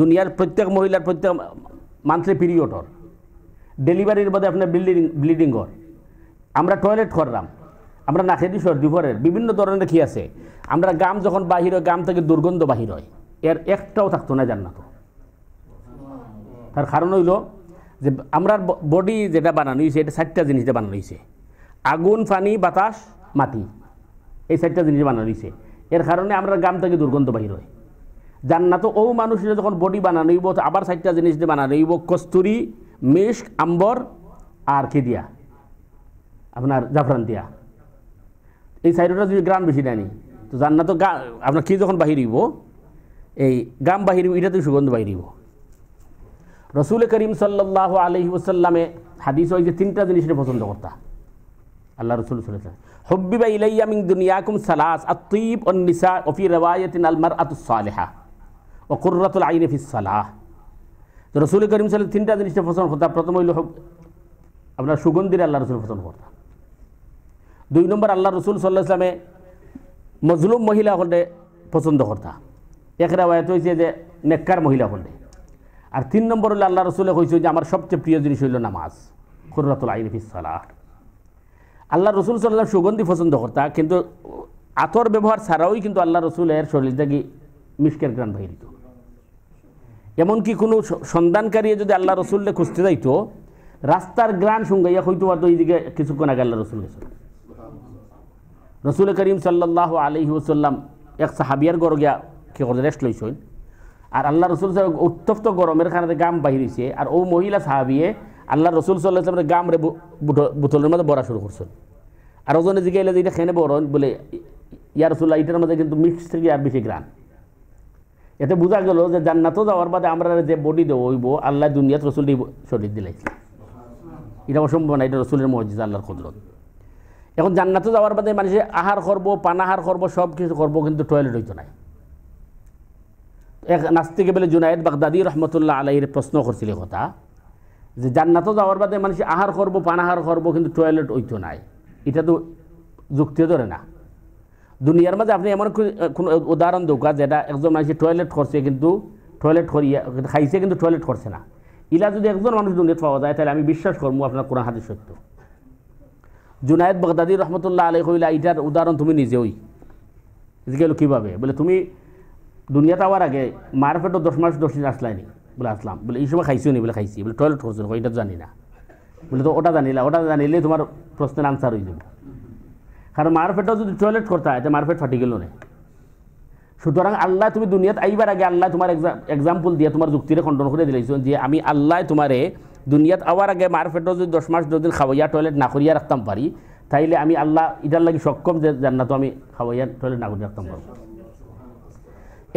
দুনিয়ার প্রত্যেক মহিলার প্রত্যেক মান্থলি পিরিয়ডর ডেলিভারির বাদে আপনার ব্লিডিং ব্লিডিং ঘর আমরা টয়লেট করলাম আমরা না দিই সর্দি ঘরের বিভিন্ন ধরনের কি আছে আমরা গাম যখন বাহির হয় গাম থেকে দুর্গন্ধ বাহির হয় এর একটাও থাকতো না জান্নাত তার কারণ হইল যে আমরা বডি যেটা বানানো হয়েছে এটা চারটা জিনিস দিয়ে বানানো হয়েছে আগুন পানি বাতাস মাটি এই চারটা জিনিস বানানো হয়েছে এর কারণে আমরা গাম থেকে দুর্গন্ধ বাহির হয় জান্নাত ও মানুষের যখন বডি বানানো হইব আবার চারটা জিনিস দিয়ে বানানো হইব কস্তুরি মিস্ক আম্বর আর কি দিয়া আপনার জাফরান দিয়া এই সাইডটা যদি গ্রাম বেশি দেয়নি তো জান্নাত গা আপনার কি যখন বাহির হইব এই গাম বাহির এটা তো সুগন্ধ বাহির হইব রসুল করিম সাল্লাহ আলহি ওসাল্লামে হাদিস হয় যে তিনটা জিনিসের পছন্দ করতা আল্লাহ রসুল সাল্লাম হব্বিবা ইলাইয়া মিং দুনিয়াকুম সালাস আত্তিব অন্নিসা ওফি রেওয়ায়তিন আলমার আতুসালেহা ও কুর্রাতুল আইনে ফিস সালাহ তো রসুল করিম সাল্লাম তিনটা জিনিসটা পছন্দ করতাম প্রথম হইল আপনার সুগন্ধির আল্লাহ রসুল পছন্দ করতাম দুই নম্বর আল্লাহ রসুল সাল্লাহ ইসলামে মজলুম মহিলা হলে পছন্দ করতাম এক রাওয়ায়ত হয়েছে যে নেককার মহিলা হলে আর তিন নম্বর হলে আল্লাহ রসুলে হয়েছে যে আমার সবচেয়ে প্রিয় জিনিস হইল নামাজ খুরাতুল আইনফিসালাহ আল্লাহ রসুল সাল্লাম সুগন্ধি পছন্দ করতা কিন্তু আতর ব্যবহার ছাড়াও কিন্তু আল্লাহ রসুলের শরীর থেকে মিষ্কের গ্রাণ বাহিরিত এমনকি কোনো সন্ধানকারী যদি আল্লাহ রসুল্লে খুঁজতে যাইতো রাস্তার গ্রাম শুঙ্গাইয়া হয়তো পারতো এইদিকে কিছুক্ষণ আগে আল্লাহ রসুল গেছিল রসুল করিম সাল্লাহ আলহি ওসাল্লাম এক সাহাবিয়ার গড় গিয়া কি করে রেস্ট লইছেন আর আল্লাহ রসুল সাহেব উত্তপ্ত গরমের কারণে গাম বাহিরিছে আর ও মহিলা সাহাবিয়ে আল্লাহ রসুল সাল্লাহ সালামের গামরে বোতলের মধ্যে বড়া শুরু করছেন আর ওজনে জিজ্ঞাসা এটা খেনে বড় বলে ইয়ার রসুল্লাহ এটার মধ্যে কিন্তু মিক্স থেকে আর বেশি গ্রান এতে বোঝা গেল যে জান্নাতও যাওয়ার বাদে আমরা যে বডি দেবো ওইব আল্লাহ দুনিয়াত রসুল শরীর দিলাই এটা অসম্ভব না এটা রসুলের মসজিদ আল্লাহর কুদরত এখন জান্নাতে যাওয়ার বাদে মানুষে আহার করবো পানাহার করবো সব কিছু করবো কিন্তু টয়লেট হইতো না এক নাস্তিকে বলে জুনায়েদ বাগদাদি রহমতুল্লাহ আলাইয়ের প্রশ্ন করছিল কথা যে জান্নাতে যাওয়ার বাদে মানুষ আহার করবো পানাহার করবো কিন্তু টয়লেট হইতো নাই এটা তো যুক্তি ধরে না দুনিয়ার মাঝে আপনি এমন কোনো উদাহরণ দৌকা যেটা একজন মানুষ টয়লেট করছে কিন্তু টয়লেট করিয়া খাইছে কিন্তু টয়লেট করছে না ইলা যদি একজন মানুষ দুনিয়াত পাওয়া যায় তাহলে আমি বিশ্বাস করবো আপনার কোরআন হাতে সত্য জুনায়দ বগদাদি রহমতুল্লাহ আলী কইলা এটার উদাহরণ তুমি নিজে ওই গেল কীভাবে বলে তুমি দুনিয়া পাওয়ার আগে মার পেটও দশ মাস দশ দিন আসলাইনি বলে আসলাম বলে এই সময় খাইছিও নি বলে খাইছি বলে টয়লেট করছো এটা জানি না বলে তো ওটা জানিলা ওটা জানিলে তোমার প্রশ্নের আনসার হয়ে যাবে কারণ মারফেটও যদি টয়লেট করতে হয় তো মারফেট ফাটি গেল না সুতরাং আল্লাহ তুমি দুনিয়াত আইবার আগে আল্লাহ তোমার এক্সাম্পল দিয়ে তোমার যুক্তিরে খণ্ডন করে দিলাইছো যে আমি আল্লাহ তোমারে দুনিয়াত আওয়ার আগে মারফেটও যদি দশ মাস যদি খাওয়াইয়া টয়লেট না করিয়া রাখতাম পারি তাইলে আমি আল্লাহ ইটার লাগি সক্ষম যে জান্নাত আমি খাওয়াইয়া টয়লেট না করিয়া রাখতাম পারবো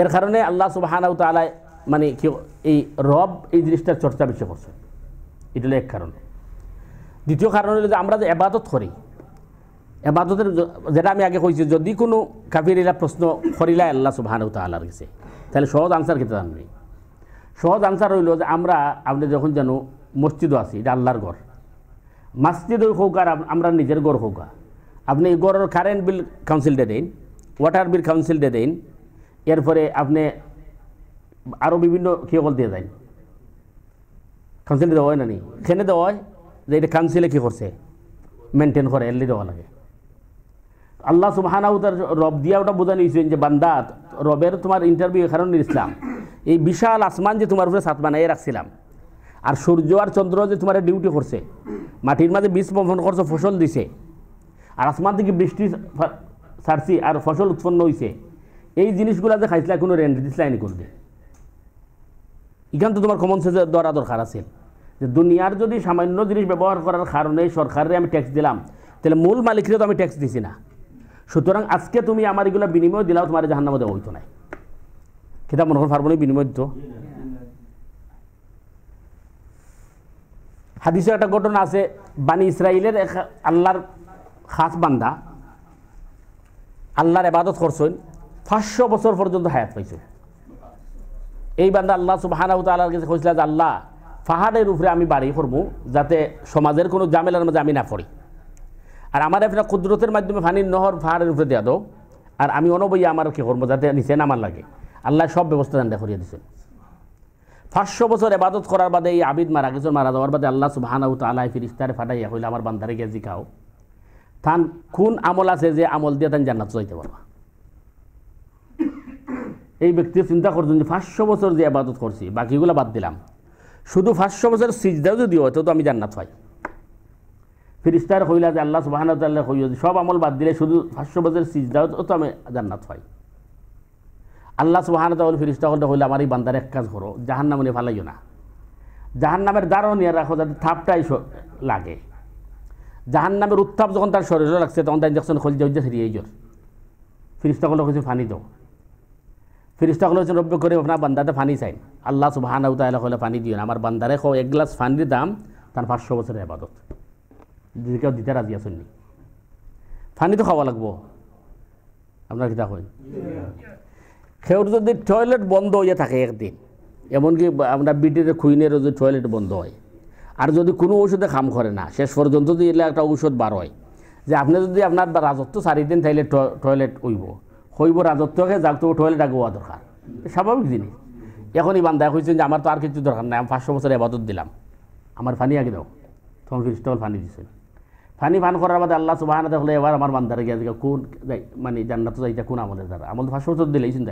এর কারণে আল্লাহ সুবাহানাউ তালা মানে কি এই রব এই জিনিসটার চর্চা বেশি করছে এটা এক কারণে দ্বিতীয় কারণ হলো যে আমরা যে আবাদত করি এবাদতের যেটা আমি আগে কইছি যদি কোনো কাফিরিলা প্রশ্ন করিলা আল্লাহ সুবাহানু তাল্লার কাছে তাহলে সহজ আনসার খেতে জানবি সহজ আনসার হইল যে আমরা আপনি যখন যেন মসজিদও আছি এটা আল্লাহর ঘর মাসজিদ ওই হোক আর আমরা নিজের ঘর হোক আপনি ঘরের কারেন্ট বিল দিয়ে দিন ওয়াটার বিল দিয়ে দিন এরপরে আপনি আরও বিভিন্ন কিয়কল দিয়ে দেন কাউন্সিল দেওয়া হয় না নি সেখানে দেওয়া হয় যে এটা কাউন্সিলে কী করছে মেনটেন করে এলি দেওয়া লাগে আল্লাহ সুবাহানাউতার রব দিয়া ওটা বোঝা নিয়েছেন যে বান্দা রবের তোমার ইন্টারভিউ এখানে নিয়েছিলাম এই বিশাল আসমান যে তোমার উপরে সাত বানাইয়ে রাখছিলাম আর সূর্য আর চন্দ্র যে তোমার ডিউটি করছে মাটির মাঝে বীজ বপন করছে ফসল দিছে আর আসমান থেকে বৃষ্টি সারছি আর ফসল উৎপন্ন হয়েছে এই জিনিসগুলো যে খাইছিলা কোনো রেন্ট দিছিলাই নি করবে এখান তো তোমার কমন সেন্সে দরা দরকার আছে যে দুনিয়ার যদি সামান্য জিনিস ব্যবহার করার কারণে সরকারে আমি ট্যাক্স দিলাম তাহলে মূল মালিকরে তো আমি ট্যাক্স দিছি না সুতরাং আজকে তুমি আমার এগুলো বিনিময় দিলাও তোমার জাহান্নামে দেওয়া হইতো নাই খেতা মনে করেন পারবো না বিনিময় দিত হাদিসের একটা ঘটনা আছে বাণী ইসরায়েলের আল্লাহর খাস বান্দা আল্লাহর এবাদত করছেন পাঁচশো বছর পর্যন্ত হায়াত পাইছেন এই বান্দা আল্লাহ সুবাহানাহু তাল্লাহর কাছে কইছিল যে আল্লাহ পাহাড়ের উপরে আমি বাড়ি করবো যাতে সমাজের কোনো জামেলার মধ্যে আমি না পড়ি আর আমার আপনার কুদরতের মাধ্যমে ফানির নহর ফাহারের উপরে দেওয়া দাও আর আমি অনবইয়া আমার কি করবো যাতে নিচে নামার লাগে আল্লাহ সব ব্যবস্থা জানটা করিয়ে দিচ্ছেন পাঁচশো বছর এবাদত করার বাদে এই আবিদ মারা গেছে মারা যাওয়ার বাদে আল্লাহ সুবাহানাউ তালাই ফিরিস্তারে ফাটাইয়া হইলে আমার বান্ধারে গিয়ে জিকাও থান কোন আমল আছে যে আমল দিয়ে তান জান্নাত চাইতে পারবা এই ব্যক্তি চিন্তা করছেন যে পাঁচশো বছর যে আবাদত করছি বাকিগুলো বাদ দিলাম শুধু পাঁচশো বছর সিজদাও যদি হয় তো আমি জান্নাত হয় ফিরিস্তার হইলা যে আল্লাহ সুবাহানতাল্লাহ হইয়া সব আমল বাদ দিলে শুধু পাঁচশো সিজদাও তো আমি জান্নাত হয় আল্লাহ সুবাহানতাল ফিরিস্তা হলে হইলে আমার এই বান্দার এক কাজ করো জাহান নামে ফালাইও না জাহান নামের দ্বারও নিয়ে রাখো যাতে থাপটাই লাগে জাহান নামের উত্তাপ যখন তার শরীরে লাগছে তখন তার ইঞ্জেকশন খোল যে সেরিয়ে জোর ফিরিস্তাগুলো হয়েছে ফানি দাও ফিরিস্তাগুলো হচ্ছে রব্য করে আপনার বান্দাতে ফানি চাই আল্লাহ সুবাহানাউতাল হলে ফানি দিও না আমার বান্দারে খো এক গ্লাস ফানির দাম তার পাঁচশো বছরের আবাদত যদি দিতে রাজি আছেন নি পানি তো খাওয়া লাগবো আপনার কিতা কই সেওর যদি টয়লেট বন্ধ হয়ে থাকে একদিন এমনকি আমরা বিটির খুইনের যদি টয়লেট বন্ধ হয় আর যদি কোনো ঔষধে কাম করে না শেষ পর্যন্ত যদি এলে একটা ঔষধ বার হয় যে আপনি যদি আপনার রাজত্ব চারিদিন তাইলে টয়লেট হইব হইব রাজত্বকে যাক তো টয়লেট আগোয়া দরকার স্বাভাবিক জিনিস এখন ইমান দেখা হয়েছে যে আমার তো আর কিছু দরকার নাই আমি পাঁচশো বছর এবাদত দিলাম আমার ফানি আগে দাও তখন ফিরিস্টল ফানি দিছে ফানি ফান করার বাদে আল্লাহ সুবাহ হলে এবার আমার বান্দারে গিয়ে আজকে কোন মানে জান্নাত যাইতে কোন আমাদের দ্বারা আমল ফাঁস ওষুধ দিলেই চিন্তা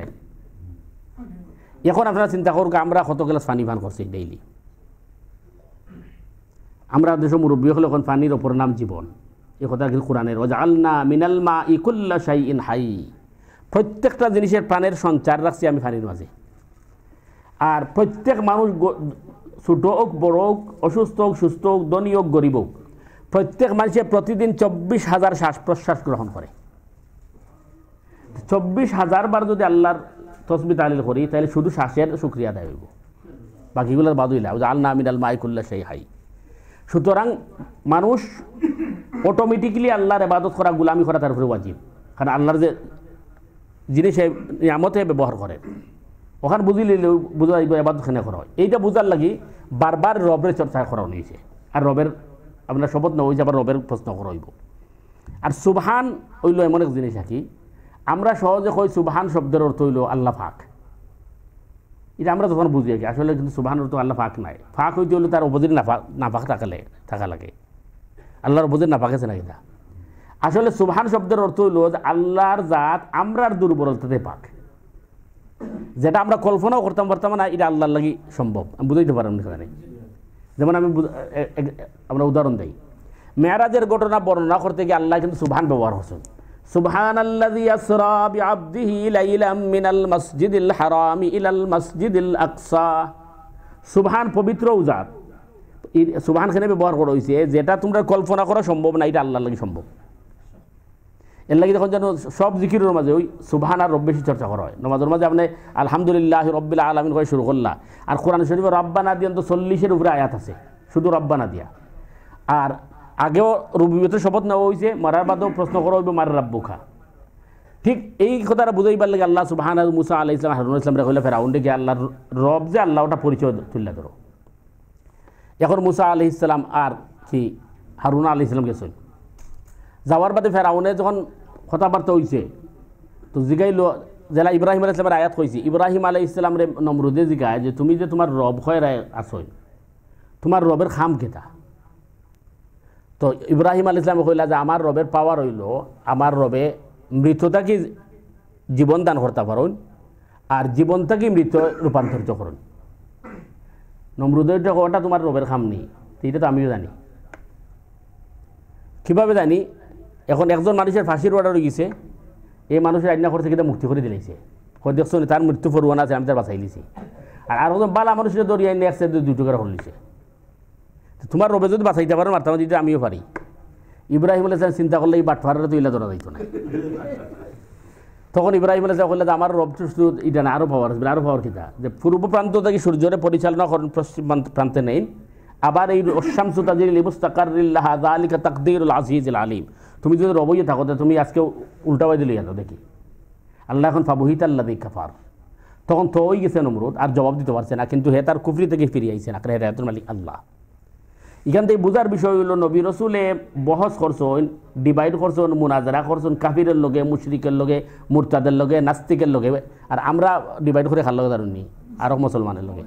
এখন আপনারা চিন্তা করুক আমরা কত গেলাস ফানি ফান করছি ডেইলি আমরা দেশ মুরব্বী হলে এখন পানির ওপর নাম জীবন এ কথা কিন্তু কোরআনের মিনাল মিনালমা ইকুল্লা শাই ইন হাই প্রত্যেকটা জিনিসের প্রাণের সঞ্চার রাখছি আমি পানির মাঝে আর প্রত্যেক মানুষ ছোট হোক বড় হোক অসুস্থ হোক সুস্থ হোক ধনী হোক গরিব হোক প্রত্যেক মানুষে প্রতিদিন চব্বিশ হাজার শ্বাস প্রশ্বাস গ্রহণ করে চব্বিশ হাজার বার যদি আল্লাহর তসবি তালিল করি তাহলে শুধু শ্বাসের সুক্রিয়া দেয় হইব বাকিগুলোর লাগবে যে আল্লাহ আমিন আল মাইকুল্লা সেই হাই সুতরাং মানুষ অটোমেটিকলি আল্লাহর এবাদত করা গুলামি করা তার উপরে ওয়াজিব কারণ আল্লাহর যে জিনিস নিয়ামতে ব্যবহার করে ওখানে বুঝিলে বুঝা এবাদত কেন করা হয় এইটা বুঝার লাগি বারবার রবের চর্চা করা নিয়েছে আর রবের আপনার শপথ নই যাবার রবের প্রশ্ন করইব আর সুবহান হইল এমন এক জিনিস কি আমরা সহজে কই সুবহান শব্দের অর্থ হইল আল্লাহ ফাঁক এটা আমরা যখন বুঝি আছি আসলে কিন্তু সুবহান অর্থ আল্লাহ ফাঁক নাই ফাঁক হইতে হলে তার অপজিট নাফাক নাফাক থাকালে থাকা লাগে আল্লাহর অপজিট নাফাক আছে না এটা আসলে সুবহান শব্দের অর্থ হইল যে আল্লাহর জাত আমরার দুর্বলতাতে পাক যেটা আমরা কল্পনাও করতাম পারতাম না এটা আল্লাহর লাগি সম্ভব আমি বুঝাইতে পারলাম সেখানে যেমন আমি আমরা উদাহরণ দিই মেয়ারাজের ঘটনা বর্ণনা করতে গিয়ে আল্লাহ কিন্তু সুবহান ব্যবহার হচ্ছেন সুবহান আল্লাযী আসরা বিআবদিহি লাইলাম মিনাল মসজিদিল হারাম ইলাল মসজিদিল আকসা সুবহান পবিত্র উজাত সুবহান খানে ব্যবহার করা হয়েছে যেটা তোমরা কল্পনা করা সম্ভব না এটা আল্লাহর লাগে সম্ভব এর লাগে যখন যেন সব জিকিরের মাঝে ওই সুবহান আর রব বেশি চর্চা করা হয় নমাজের মাঝে আপনি আলহামদুলিল্লাহ রব্বিল্লা আলমিন কয়ে শুরু করলা আর কোরআন শরীফ রব্বানা দিয়ে তো চল্লিশের উপরে আয়াত আছে শুধু রব্বানা দিয়া আর আগেও রবিতে শপথ নেওয়া হয়েছে মারার বাদেও প্রশ্ন করা হইবে রাব্বু খা ঠিক এই কথাটা বুঝাইবার লাগে আল্লাহ সুবাহান মুসা আল্লাহ ইসলাম হারুন ইসলামরা কইলে ফেরাউন্ডে গিয়ে আল্লাহর রব যে আল্লাহ ওটা পরিচয় তুললে ধরো এখন মুসা আলি ইসলাম আর কি হারুন আলহ ইসলাম গেছেন যাওয়ার বাদে ফেরাউনে যখন কথাবার্তা হয়েছে তো জিগাইল জেলা ইব্রাহিম আলাই ইসলামের আয়াত কইছি ইব্রাহিম আলাই রে নমরুদে জিগায় যে তুমি যে তোমার রব হয় আসই তোমার রবের খাম কেতা তো ইব্রাহিম আল ইসলাম কইলা যে আমার রবের পাওয়ার হইল আমার রবে কি জীবন দান করতে পারুন আর জীবনটাকে মৃত্যু রূপান্তরিত করুন নমরুদের ওটা তোমার রবের খাম নেই এইটা তো আমিও জানি কীভাবে জানি এখন একজন মানুষের ফাঁসির অর্ডার গেছে এই মানুষের আইনা করতে থেকে মুক্তি করে দিলাইছে হয় দেখছো তার মৃত্যু ফরুয়ানা আছে আমি তার বাঁচাই দিছি আর আর একজন বালা মানুষের দরি আইনে একসাথে দুই টুকরা হলিছে তোমার রবে যদি বাঁচাইতে পারো মারতাম দিতে আমিও পারি ইব্রাহিম সাহেব চিন্তা করলে এই বাটফারা তো ইলা ধরা যাইতো না তখন ইব্রাহিম আলাইসাল বললে আমার রব শুধু ইটা না আরও পাওয়ার আসবে আরও পাওয়ার কিতা যে পূর্ব প্রান্ত থেকে সূর্যরে পরিচালনা করেন পশ্চিম প্রান্তে নেই আবার এই শামসু ইবুস্তাকার লিবুস্তাকার আলিকা তাকদির আজিজ আলিম তুমি যদি রবইয়ে থাকো তো তুমি আজকে উল্টাবাই দিলে গেল দেখি আল্লাহ এখন ফাবুহিত আল্লাহ দেখা ফার তখন তো ওই গেছেন অমরুদ আর জবাব দিতে পারছে না কিন্তু হে তার কুফরি থেকে ফিরিয়ে আইছে না কারণ হেদায়তের মালিক আল্লাহ এখান থেকে বোঝার বিষয় হলো নবী রসুলে বহস করছেন ডিভাইড করছেন মুনাজারা করছেন কাফিরের লগে মুশরিকের লগে মুরতাদের লগে নাস্তিকের লগে আর আমরা ডিভাইড করে খার লগে নি আর মুসলমানের লগে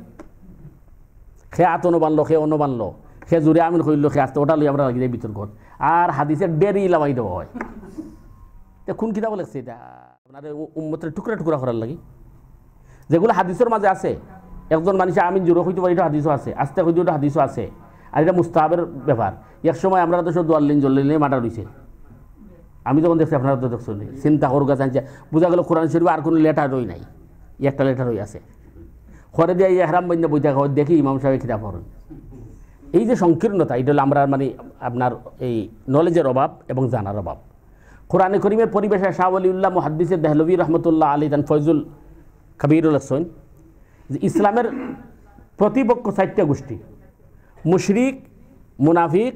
খে আত অনবানলো খে অনবানলো সে জুড়ে আমিন করিল খে আস্তে ওটা লই আমরা লাগিয়ে বিতর্ক আর হাদিসের ডেরি লাভাই দেওয়া হয় খুন কিতাব লাগছে এটা আপনার উন্মতের টুকরা টুকরা করার লাগে যেগুলো হাদিসের মাঝে আছে একজন মানুষ আমি জোরো হইতে পারি এটা হাদিসও আছে আস্তে হইতে ওটা হাদিসও আছে আর এটা মুস্তাহাবের ব্যাপার এক সময় আমরা তো সব দোয়াল্লিন জল্লিনে মাটা রয়েছে আমি যখন দেখছি আপনারা তো দেখছেন চিন্তা করুক আছে বোঝা গেল কোরআন শরীফ আর কোনো লেটার রই নাই একটা লেটার রই আছে খরে দিয়ে বন্ধ বন্ধে বইতে দেখি ইমাম সাহেব খিতাব হরণ এই যে সংকীর্ণতা এটা হলো আমরা মানে আপনার এই নলেজের অভাব এবং জানার অভাব কোরআনে করিমের পরিবেশে শাহ উল্লাহ মহাদ্দিসে দেহলবি রহমতুল্লাহ আলী দান ফয়জুল কাবিরুল হসৈন যে ইসলামের প্রতিপক্ষ সাহিত্য গোষ্ঠী মুশরিক মুনাফিক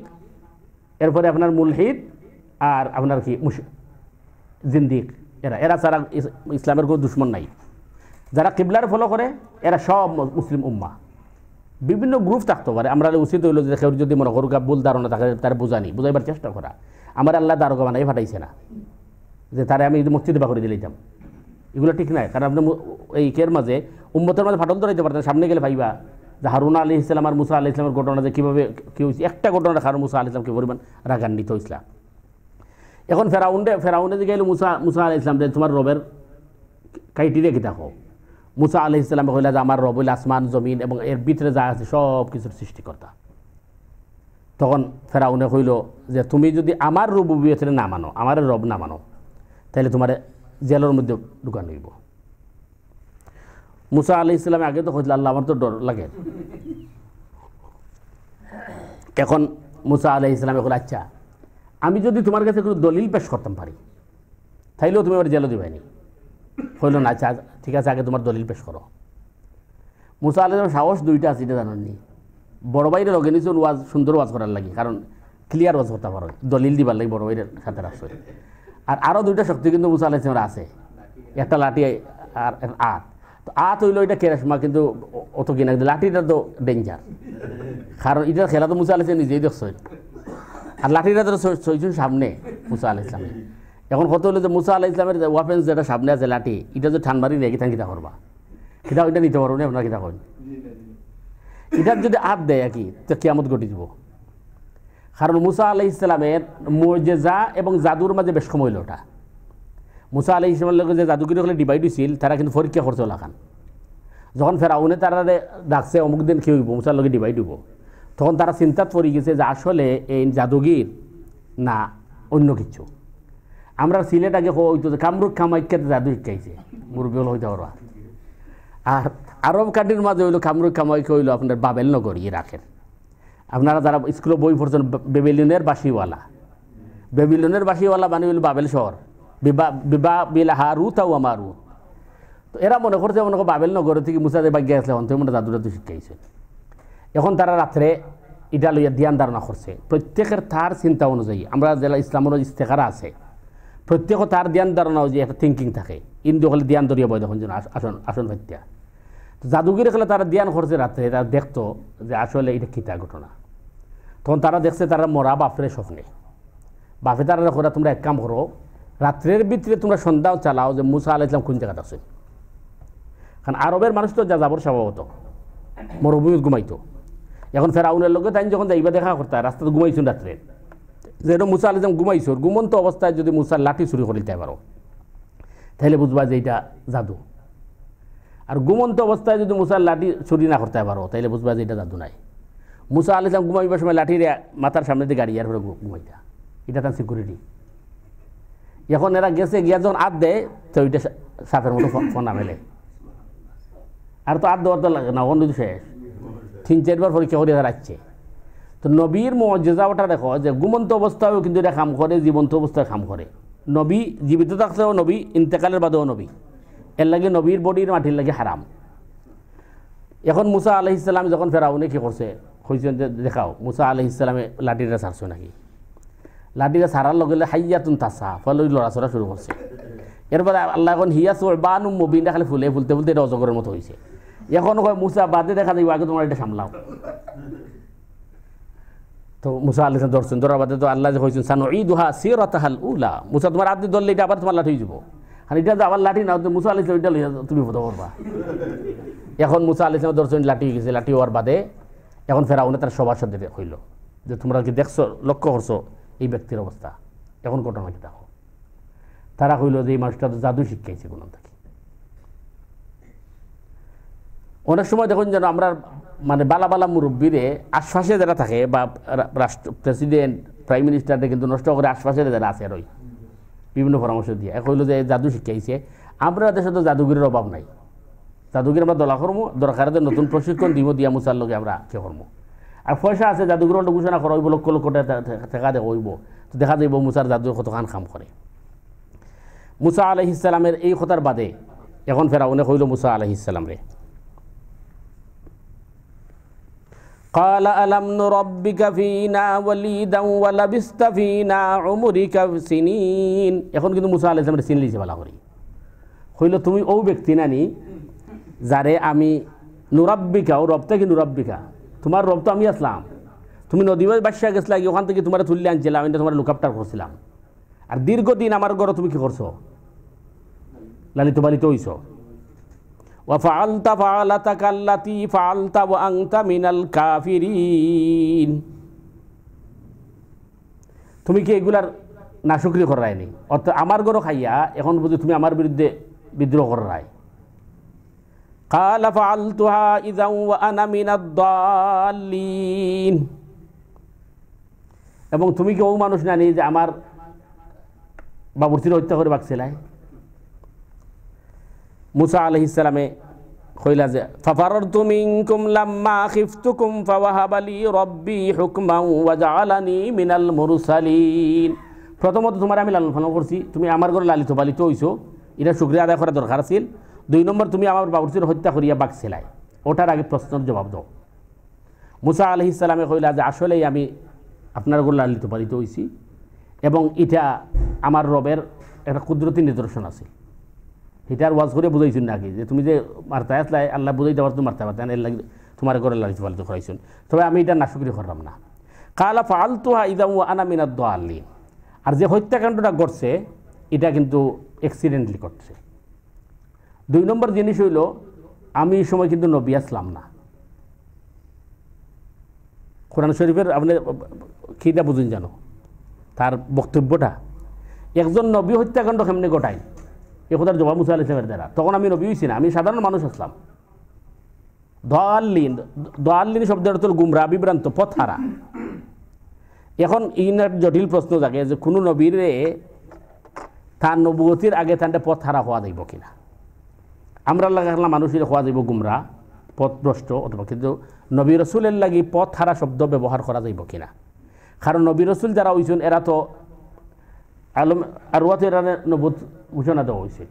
এরপরে আপনার মুলহিদ আর আপনার কি মুশ জিন্দিক এরা এরা সারা ইসলামের কোনো দুশ্মন নাই যারা কিবলার ফলো করে এরা সব মুসলিম উম্মা বিভিন্ন গ্রুপ থাকতে পারে আমরা উচিত হইলো যে কেউ যদি মনে করুকা ভুল ধারণা থাকে তার বোঝানি বোঝাইবার চেষ্টা করা আমার আল্লাহ দারোগা বানাই ফাটাইছে না যে তারা আমি মসজিদে বাকরি দিলে দিলাম এগুলো ঠিক নাই কারণ আপনি এই কের মাঝে উম্মতের মাঝে ফাটল ধরাইতে পারতেন সামনে গেলে ভাইবা যে হারুন আলি ইসলাম আর মুসা আলী ইসলামের ঘটনা যে কীভাবে কী হয়েছে একটা ঘটনা হারুন মুসা আলী ইসলামকে পরিমাণ রাগান্বিত হয়েছিল এখন ফেরাউন্ডে ফেরাউন্ডে যে গেলে মুসা মুসা আলী ইসলাম তোমার রবের ক্রাইটেরিয়া কী দেখো মুসা আলহ ইসলাম হইলা যে আমার রবুল আসমান জমিন এবং এর ভিতরে যা আছে সব কিছুর সৃষ্টিকর্তা তখন ফেরাউনে হইল যে তুমি যদি আমার রুবুবিয়তের না মানো আমার রব না মানো তাহলে তোমার জেলের মধ্যে ঢুকান হইব মুসা আলহ ইসলামে আগে তো হয়েছিল আল্লাহ আমার তো ডর লাগে এখন মুসা আলহ ইসলাম এখন আচ্ছা আমি যদি তোমার কাছে কোনো দলিল পেশ করতাম পারি তাইলেও তুমি আমার জেলে দিবাইনি হইল না আচ্ছা ঠিক আছে আগে তোমার দলিল পেশ করো মুসা আলম সাহস দুইটা আছে এটা জানি বড় বাইরে লগে ওয়াজ সুন্দর ওয়াজ করার লাগে কারণ ক্লিয়ার ওয়াজ করতে পারো দলিল দিবার লাগে বড় বাইরের সাথে রাখছে আর আরও দুইটা শক্তি কিন্তু মুসা আলম আছে একটা লাঠি আর আট তো আত হইলো এটা কেরাসমা কিন্তু অত কিনা কিন্তু লাঠিটা তো ডেঞ্জার কারণ এটা খেলা তো মুসা আলম নিজেই দেখছ আর লাঠিটা তো ছয়জন সামনে মুসা আলহ ইসলামের এখন ফটো হলো যে মুসা আল্লাহ ইসলামের ওয়াপেন্স যেটা সামনে আছে লাঠি এটা যে ঠান নেই কিতা কিতা করবা কিতা ওইটা নিতে পারবো না আপনার কিতা করেন এটার যদি আপ দেয় আর কি তো কিয়ামত ঘটি দিব কারণ মুসা আলাহ ইসলামের মর্যাদা এবং জাদুর মাঝে বেশ সময় লোটা মুসা আলহ ইসলামের লগে যে হলে ডিভাইড হয়েছিল তারা কিন্তু পরীক্ষা করতে লাখান যখন ফেরাউনে তারা ডাকছে অমুক দিন খেয়ে হইব মুসার লগে ডিভাইড হইব তখন তারা চিন্তা পড়ে গেছে যে আসলে এই জাদুগির না অন্য কিছু আমরা সিলেট আগে হইতো যে কামরূপ কামাখ্যাতে জাদু শিক্ষাইছে মুরবিল হইতে হওয়া আর আরব কান্ট্রির মাঝে হইলো কামরূপ কামাখ্যা হইলো আপনার বাবেল নগর ইয়ে রাখেন আপনারা যারা স্কুলে বই পড়ছেন বেবিলিয়নের বাসিওয়ালা বেবিলিয়নের বাসিওয়ালা মানে হইলো বাবেল শহর বিবা বিবা বিল হারুতাও আমারু তো এরা মনে করছে মনে করো বাবেল নগরের থেকে মুসাদে বাগ্যে আসলে অন্তর মনে জাদু জাদু শিক্ষাইছে এখন তারা রাত্রে এটা লইয়া ধ্যান ধারণা করছে প্রত্যেকের তার চিন্তা অনুযায়ী আমরা জেলা ইসলামের ইস্তেকারা আছে প্রত্যেক তার ধ্যান ধারণাও যে একটা থিঙ্কিং থাকে ইন্দু হলে ধ্যান ধরিয়ে বয় দেখুন আসন আসন হত্যা তো জাদুগির খেলে তারা ধ্যান করছে রাত্রে তারা দেখতো যে আসলে এটা কিতা ঘটনা তখন তারা দেখছে তারা মরা বাপরে স্বপ্নে বাপে তারা দেখো তোমরা এক কাম করো রাত্রের ভিতরে তোমরা সন্ধ্যাও চালাও যে মুসা আল ইসলাম কোন জায়গাটা আছে কারণ আরবের মানুষ তো যা যাবর স্বভাবত মরুভূমিত ঘুমাইতো এখন ফেরাউনের লোকে তাই যখন যাইবা দেখা করতা রাস্তাতে ঘুমাইছুন রাত্রে যে এটা মুসা আলিজাম ঘুমাইছর ঘুমন্ত অবস্থায় যদি মুসার লাঠি চুরি দিতে পারো তাহলে বুঝবা যে এটা জাদু আর ঘুমন্ত অবস্থায় যদি মুসার লাঠি চুরি না করতে পারো তাহলে বুঝবা যে এটা জাদু নাই মুসা আলিজাম ঘুমাইবার সময় লাঠির মাথার সামনে দিয়ে গাড়ি এরপরে ঘুমাইতা এটা তার সিকিউরিটি এখন এরা গেছে গিয়া যখন আদ দেয় তো ওইটা সাপের মতো ফোনা মেলে আর তো আদ দেওয়ার তো লাগে না অন্য শেষ তিন চারবার পরীক্ষা করে রাখছে তো নবীর মজেজা ওটা দেখো যে ঘুমন্ত অবস্থাও কিন্তু এটা কাম করে জীবন্ত অবস্থায় কাম করে নবী জীবিত থাকলেও নবী ইন্তেকালের বাদেও নবী এর লাগে নবীর বডির মাটির লাগে হারাম এখন মুসা আলহ ইসলাম যখন ফেরাউনে কী করছে হয়েছেন যে দেখাও মুসা আলহ ইসলামে লাঠিটা সারছে নাকি লাঠিটা সারার লগে লগে হাইয়াতুন তাসা ফলে লড়াচড়া শুরু করছে এরপরে আল্লাহ এখন হিয়া বানু মবিন খালি ফুলে ফুলতে ফুলতে এটা অজগরের মতো হয়েছে এখন হয় মুসা বাদে দেখা যায় আগে তোমার এটা সামলাও তো মুসা আল্লাহ ধরছেন ধরার বাদে তো আল্লাহ যে হয়েছেন সানু ঈদ উহা সিরতাহাল উলা মুসা তোমার আপনি ধরলে এটা আবার তোমার লাঠি যাব আর এটা তো আবার লাঠি না মুসা আল্লাহ এটা তুমি বোধ করবা এখন মুসা আল্লাহ ইসলাম ধরছেন লাঠি হয়ে গেছে লাঠি হওয়ার বাদে এখন ফেরা উনি তার সাথে হইল যে তোমরা কি দেখছো লক্ষ্য করছো এই ব্যক্তির অবস্থা এখন ঘটনা কি দেখো তারা হইল যে এই মানুষটা তো জাদু শিক্ষাইছে কোনো থেকে অনেক সময় দেখুন যেন আমরা মানে বালা বালা মুরব্বীরে আশপাশে যারা থাকে বা রাষ্ট্র প্রেসিডেন্ট প্রাইম মিনিস্টারদের কিন্তু নষ্ট করে আশ্বাসে যারা আছে আর বিভিন্ন পরামর্শ দিয়ে এক হইল যে জাদু শিখাইছে আমরা দেশে তো জাদুগিরের অভাব নাই জাদুগির আমরা দলা কর্ম দরকারে নতুন প্রশিক্ষণ দিব দিয়া মুসার লোকে আমরা কে কর্ম আর পয়সা আছে জাদুগির ঘোষণা করা হইব লক্ষ লক্ষ টাকা দেখা হইব তো দেখা যাইব মুসার জাদু কতখান কাম করে মুসা আলহিসামের এই কথার বাদে এখন অনেক হইল মুসা আলহ قال ألم نربك فينا وليدا ولبست فينا عمرك سنين এখন কিন্তু মুসা আলাইহিস সালামের সিন লিখে বলা করি হইল তুমি ও ব্যক্তি নানি যারে আমি নুরাব্বিকা ও রব থেকে নুরাব্বিকা তোমার রব তো আমি আসলাম তুমি নদীবাস বাসিয়া গেছিলা ওখান থেকে তোমার তুললে আনছিলাম এটা তোমার লুকাপটা করছিলাম আর দীর্ঘদিন আমার ঘরে তুমি কি করছো লালিত বালিত হইছো وفعلت فعلتك التي فعلت وأنت من الكافرين তুমি কি এগুলার না সক্রিয় করায় নি অর্থাৎ আমার গরো খাইয়া এখন বুঝি তুমি আমার বিরুদ্ধে বিদ্রোহ করায় قال فعلتها إذا وأنا من الضالين এবং তুমি ও মানুষ নানি যে আমার বাবুর্তির হত্যা করে বাকছিলায় মুসা আলহ ইসলামে কইলা যে ফাফারর তুমি প্রথমত তোমার আমি লালন পালন করছি তুমি আমার ঘরে লালিত পালিত হইছো এটা শুক্রিয়া আদায় করা দরকার আছে দুই নম্বর তুমি আমার বাবুর্চির হত্যা করিয়া বাঘ সেলাই ওটার আগে প্রশ্নের জবাব দাও মুসা আলহ ইসলামে কইলা যে আসলেই আমি আপনার ঘর লালিত পালিত হইছি এবং এটা আমার রবের একটা কুদরতি নিদর্শন আছে হিটার ওয়াজ করে বুঝাইছেন নাকি যে তুমি যে মারতে আসলে আল্লাহ দেওয়ার তো মারতে পারতেন এর লাগে তোমার ঘরে লাগিতে পারতে করাইছেন তবে আমি এটা নাশকরি করলাম না কালা ফালতু তোহা ইদাম আনা মিনাদ আর যে হত্যাকাণ্ডটা ঘটছে এটা কিন্তু অ্যাক্সিডেন্টলি করছে দুই নম্বর জিনিস হইল আমি এই সময় কিন্তু নবী আসলাম না কোরআন শরীফের আপনি কীটা বুঝুন জানো তার বক্তব্যটা একজন নবী হত্যাকাণ্ড কেমনি ঘটায় এ কথার জবাব মুসা আল ইসলামের দ্বারা তখন আমি নবী হয়েছি না আমি সাধারণ মানুষ আসলাম দোয়াল্লিন দোয়াল্লিন শব্দের তোর গুমরা বিভ্রান্ত পথারা এখন ইনার জটিল প্রশ্ন জাগে যে কোনো নবীর তার নবগতির আগে পথ হারা হওয়া যাইব কিনা আমরা লাগা মানুষের হওয়া যাইব গুমরা পথভ্রষ্ট অথবা কিন্তু নবী রসুলের লাগি পথ হারা শব্দ ব্যবহার করা যাইব কিনা কারণ নবী রসুল যারা হইছেন এরা তো আলম আরওয়াতে ইরানের নবুত ঘোষণা দেওয়া হয়েছে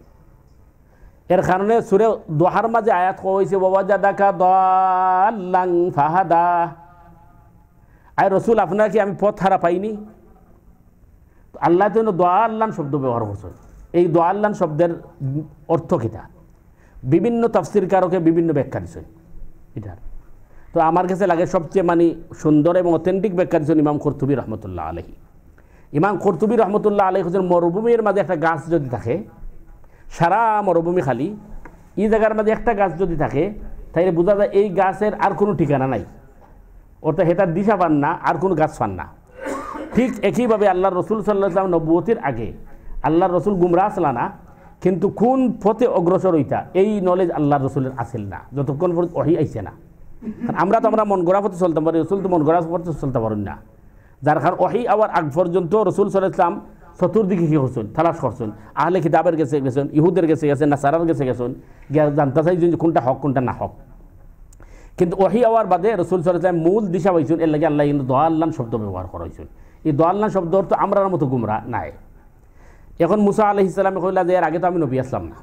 এর কারণে সুরে দোহার মাঝে আয়াত কোয়া হয়েছে বাবা যা দেখা দাল্লাং ফাহাদা আয় রসুল আপনার কি আমি পথ হারা পাইনি আল্লাহ দোয়া আল্লাহ শব্দ ব্যবহার করছেন এই আল্লাহ শব্দের অর্থ কীটা বিভিন্ন তাফসির কারকে বিভিন্ন ব্যাখ্যা দিচ্ছে এটার তো আমার কাছে লাগে সবচেয়ে মানে সুন্দর এবং অথেন্টিক ব্যাখ্যা দিচ্ছেন ইমাম কর্তুবী রহমতুল্লাহ আলহী ইমাম কর্তুবী রহমতুল্লাহ আলী হোসেন মরুভূমির মাঝে একটা গাছ যদি থাকে সারা মরুভূমি খালি এই জায়গার মাঝে একটা গাছ যদি থাকে তাইলে বোঝা যায় এই গাছের আর কোনো ঠিকানা নাই অর্থাৎ হেটার দিশা পান না আর কোনো গাছ পান না ঠিক একইভাবে আল্লাহ রসুল সাল্লাহাম নব্বতির আগে আল্লাহ রসুল গুমরা আসলা না কিন্তু কোন পথে অগ্রসর হইতা এই নলেজ আল্লাহ রসুলের আসেল না যতক্ষণ পর্যন্ত অহি আইছে না আমরা তো আমরা মন গড়া পথে চলতে পারি রসুল তো মন গড়া পথে চলতে পারেন না যার কারণ ওহি আওয়ার আগ পর্যন্ত রসুল সাল ইসলাম চতুর্দিকে কি করছেন তালাশ করছেন আহলে কিতাবের গেছে গেছেন ইহুদের গেছে গেছেন সারার গেছে গেছেন জানতে চাই যে কোনটা হক কোনটা না হক কিন্তু ওহি আওয়ার বাদে রসুল ইসলাম মূল দিশা পাইছেন এর লাগে আল্লাহ কিন্তু দোয়াল্লান শব্দ ব্যবহার করাইছেন এই দোয়াল্লান শব্দ তো আমরার মতো গুমরা নাই এখন মুসা আলহ ইসলামে কইলা যে এর আগে তো আমি নবী আসলাম না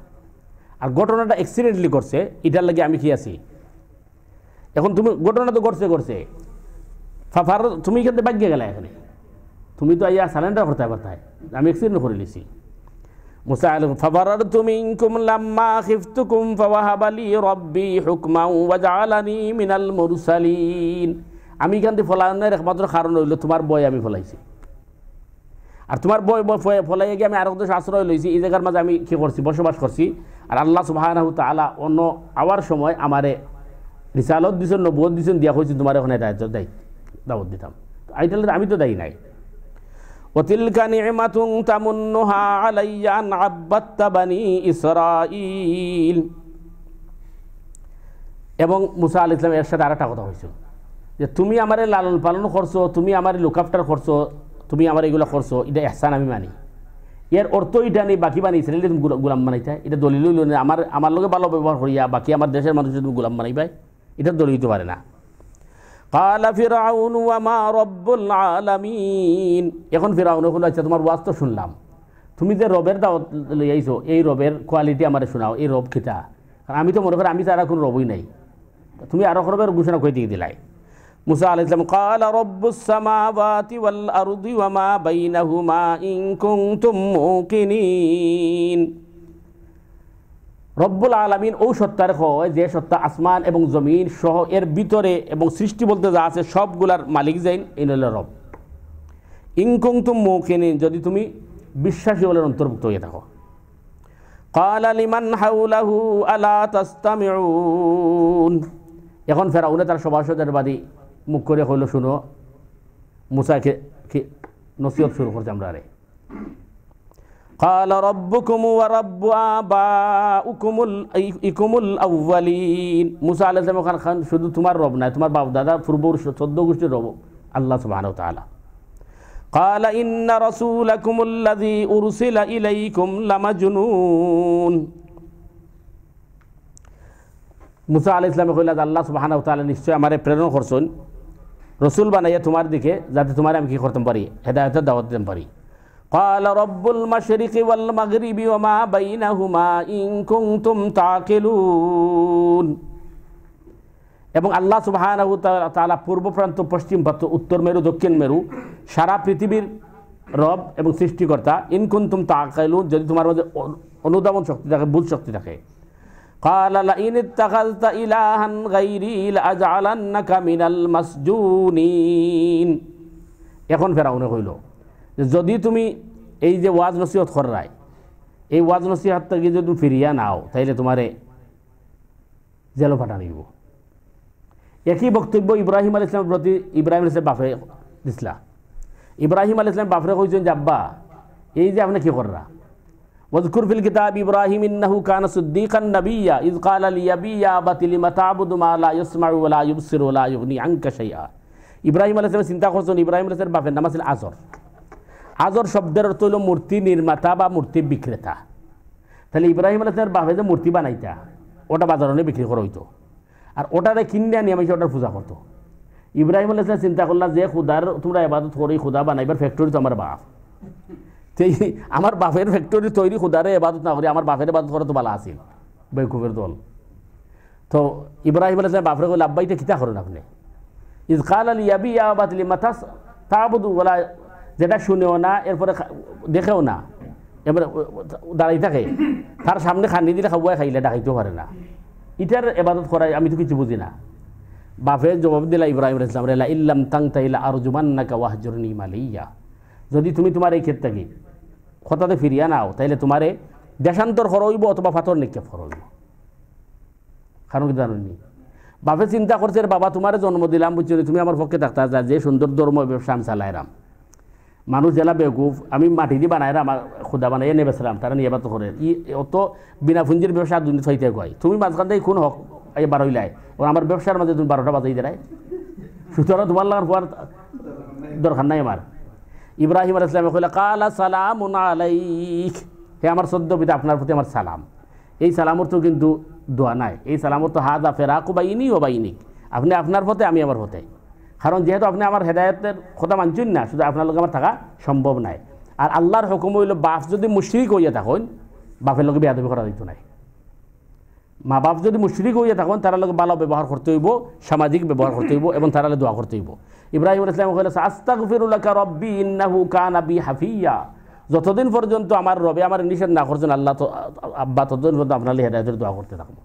আর ঘটনাটা অ্যাক্সিডেন্টলি করছে এটার লাগে আমি কি আছি এখন তুমি ঘটনা তো ঘটছে ঘটছে ফার তুমি থেকে বাগ্যে গেলে এখানে তুমি তো আইয়া সালেন্ডার করতে পারতে আমি এক্সিডেন্ট করে নিছি তুমি মিনাল আমি কারণ হইল তোমার বই আমি ফলাইছি আর তোমার বই ফলাই গিয়ে আমি আরো দেশ আশ্রয় লইছি এই জায়গার মাঝে আমি কি করছি বসবাস করছি আর আল্লাহ সুবাহানাহু আলা অন্য আওয়ার সময় আমারে রিসালত দিছেন নবুয়ত দিছেন দিয়া হয়েছে তোমার ওখানে দায়িত্ব দায়িত্ব দাওয়াত দিতাম আইটালের আমি তো দায়ী নাই وتلك نعمة تمنها علي أن عبدت بني এবং মুসা আল ইসলাম এর সাথে আর একটা কথা হয়েছিল যে তুমি আমার লালন পালন করছো তুমি আমার লুকআফটার করছো তুমি আমার এগুলো করছো এটা এহসান আমি মানি এর অর্থ এটা নেই বাকি বানিয়েছিল এটা তুমি গোলাম বানাইতে এটা দলিল আমার আমার লোকে ভালো ব্যবহার করিয়া বাকি আমার দেশের মানুষ তুমি গোলাম বানাইবাই এটা দলিল হইতে পারে না قال ফিরাউন ওয়ামা রব্বুল আলামিন এখন ফিরাউন হলো আচ্ছা তোমার ওয়াজ তো শুনলাম তুমি যে রবের দাওয়াত লই আইছো এই রবের কোয়ালিটি আমার শোনাও এই রব কিটা আমি তো মনে করি আমি তারা কোনো রবই নাই তুমি আরো রবের ঘোষণা করে দিয়ে দিলাই মুসা আলাহ ইসলাম কাল রব্বুস সামাওয়াতি ওয়াল আরদি ওয়ামা বাইনাহুমা ইন কুনতুম মুকিনিন রব্বুল আলমিন ও সত্তার হয় যে সত্তা আসমান এবং জমিন সহ এর ভিতরে এবং সৃষ্টি বলতে যা আছে সবগুলার মালিক যাইন ইন রব ইংকুং তুম মৌকিনী যদি তুমি বিশ্বাসী বলে অন্তর্ভুক্ত হয়ে থাকো এখন ফেরাউনে তার সভাসদের বাড়ি মুখ করে হইল শুনো মুসাকে নসিহত শুরু করছে আমরা আরে قال ربكم ورب آباؤكم الإكم الأولين موسى عليه السلام খান খান শুধু তোমার রব না তোমার বাপ দাদা পূর্বপুরুষ চোদ্দ গোষ্ঠীর রব আল্লাহ সুবহানাহু ওয়া তাআলা قال إن رسولكم الذي أرسل إليكم لمجنون মুসা আলি ইসলামে কইলা আল্লাহ সুবাহানা তালা নিশ্চয় আমার প্রেরণ করছেন রসুল বানাইয়া তোমার দিকে যাতে তোমারে আমি কি করতে পারি হেদায়তের দাওয়াত দিতে পারি قال رب المشرق والمغرب وما بينهما إن كنتم تعقلون এবং আল্লাহ সুবাহানাহু তালা পূর্ব প্রান্ত পশ্চিম প্রান্ত উত্তর মেরু দক্ষিণ মেরু সারা পৃথিবীর রব এবং সৃষ্টিকর্তা ইনকুন্তুম তাকাইলু যদি তোমার মধ্যে অনুদমন শক্তি থাকে বুধ শক্তি থাকে এখন ফেরাউনে হইল যদি তুমি এই যে ওয়াজ নসিহত খর্রায় এই ওয়াজ নসিহত থেকে যদি তুমি ফিরিয়া নাও তাইলে তোমারে জেলো ফাটা নিব একই বক্তব্য ইব্রাহিম আল ইসলামের প্রতি ইব্রাহিম আল ইসলাম বাফে দিছিলা ইব্রাহিম আল ইসলাম বাফরে কইছেন যে আব্বা এই যে আপনি কী কররা واذكر في الكتاب إبراهيم إنه كان صديقا نبيا إذ قال لأبي يا أبت لم تعبد ما لا يسمع ولا يبصر ولا يغني عنك شيئا ইব্রাহিম চিন্তা করছেন ইব্রাহিম আলাইসলাম বাপের নাম আসল আসর হাজর শব্দের অর্থ হলো মূর্তি নির্মাতা বা মূর্তি বিক্রেতা তাহলে ইব্রাহিম আলাইসলামের বাপে যে মূর্তি বানাইতা ওটা বাজারনে বিক্রি করা হইতো আর ওটারে কিনে আনি আমি ওটার পূজা করতো ইব্রাহিম আলাইসলাম চিন্তা করলাম যে খুদার তোমরা এবাদত করি খুদা বানাইবার ফ্যাক্টরি তো আমার বাপ সেই আমার বাপের ফ্যাক্টরি তৈরি খুদারে এবাদত না করি আমার বাপের এবাদত করা তো বালা আসিল বৈকুবের দল তো ইব্রাহিম আলাইসলাম বাপরে কইল আব্বাইটা কিতা করেন আপনি ইজকাল আলী ইয়াবি মাথাস তা বধু বলা যেটা শুনেও না এরপরে দেখেও না এবার দাঁড়াই থাকে তার সামনে খান্দি দিলে খাবুয়াই খাইলে ডাকাইতেও পারে না ইটার এবাদত করাই আমি তো কিছু বুঝি না বাপে জবাব দিলা ইব্রাহিম ইসলাম রেলা ইল্লাম তাং তাইলা আর জুমান না কাওয়াহজরনি ইয়া যদি তুমি তোমার এই ক্ষেত্রে থাকি কথাতে ফিরিয়া নাও তাইলে তোমারে দেশান্তর খরইব অথবা পাথর নিক্ষেপ খরইব কারণ কি জানি বাপে চিন্তা করছে বাবা তোমার জন্ম দিলাম বুঝছি তুমি আমার পক্ষে থাকতে যে সুন্দর ধর্ম ব্যবসা আমি রাম মানুষ জেলা বেকুফ আমি মাটি দিয়ে বানাই আমার খুদা বানাই এনে বেসলাম তারা নিয়ে বাতো করে ই অত বিনা পুঞ্জির ব্যবসা দুর্নীতি হইতে কয় তুমি মাঝখান থেকে খুন হক এই বারোইলাই ও আমার ব্যবসার মাঝে তুমি বারোটা বাজাই দেয় সুতরাং তোমার লাগার হওয়ার দরকার নাই আমার ইব্রাহিম আল ইসলামে কইলে কালা সালাম হে আমার সদ্য পিতা আপনার প্রতি আমার সালাম এই সালামর তো কিন্তু দোয়া নাই এই সালামর তো হাত আফেরা কুবাইনি ও বাইনি আপনি আপনার পথে আমি আমার পথে কারণ যেহেতু আপনি আমার হেদায়তের কথা মানছেন না শুধু আপনার আমার থাকা সম্ভব নাই আর আল্লাহর হুকুম হইল বাপ যদি মুশরিক হইয়া থাকুন বাপের লোক বেয়াদবি করা দিত নাই মা বাপ যদি মুশরিক হইয়া থাকুন তারা লোক ভালো ব্যবহার করতে হইব সামাজিক ব্যবহার করতে হইব এবং তারা দোয়া করতে হইব ইব্রাহিম ইসলাম কহিল আস্তাক ফিরুল্লাহ রব্বি ইন্নাহু কান আবি হাফিয়া যতদিন পর্যন্ত আমার রবে আমার নিষেধ না করছেন আল্লাহ আব্বা ততদিন পর্যন্ত আপনার হেদায়তের দোয়া করতে থাকবো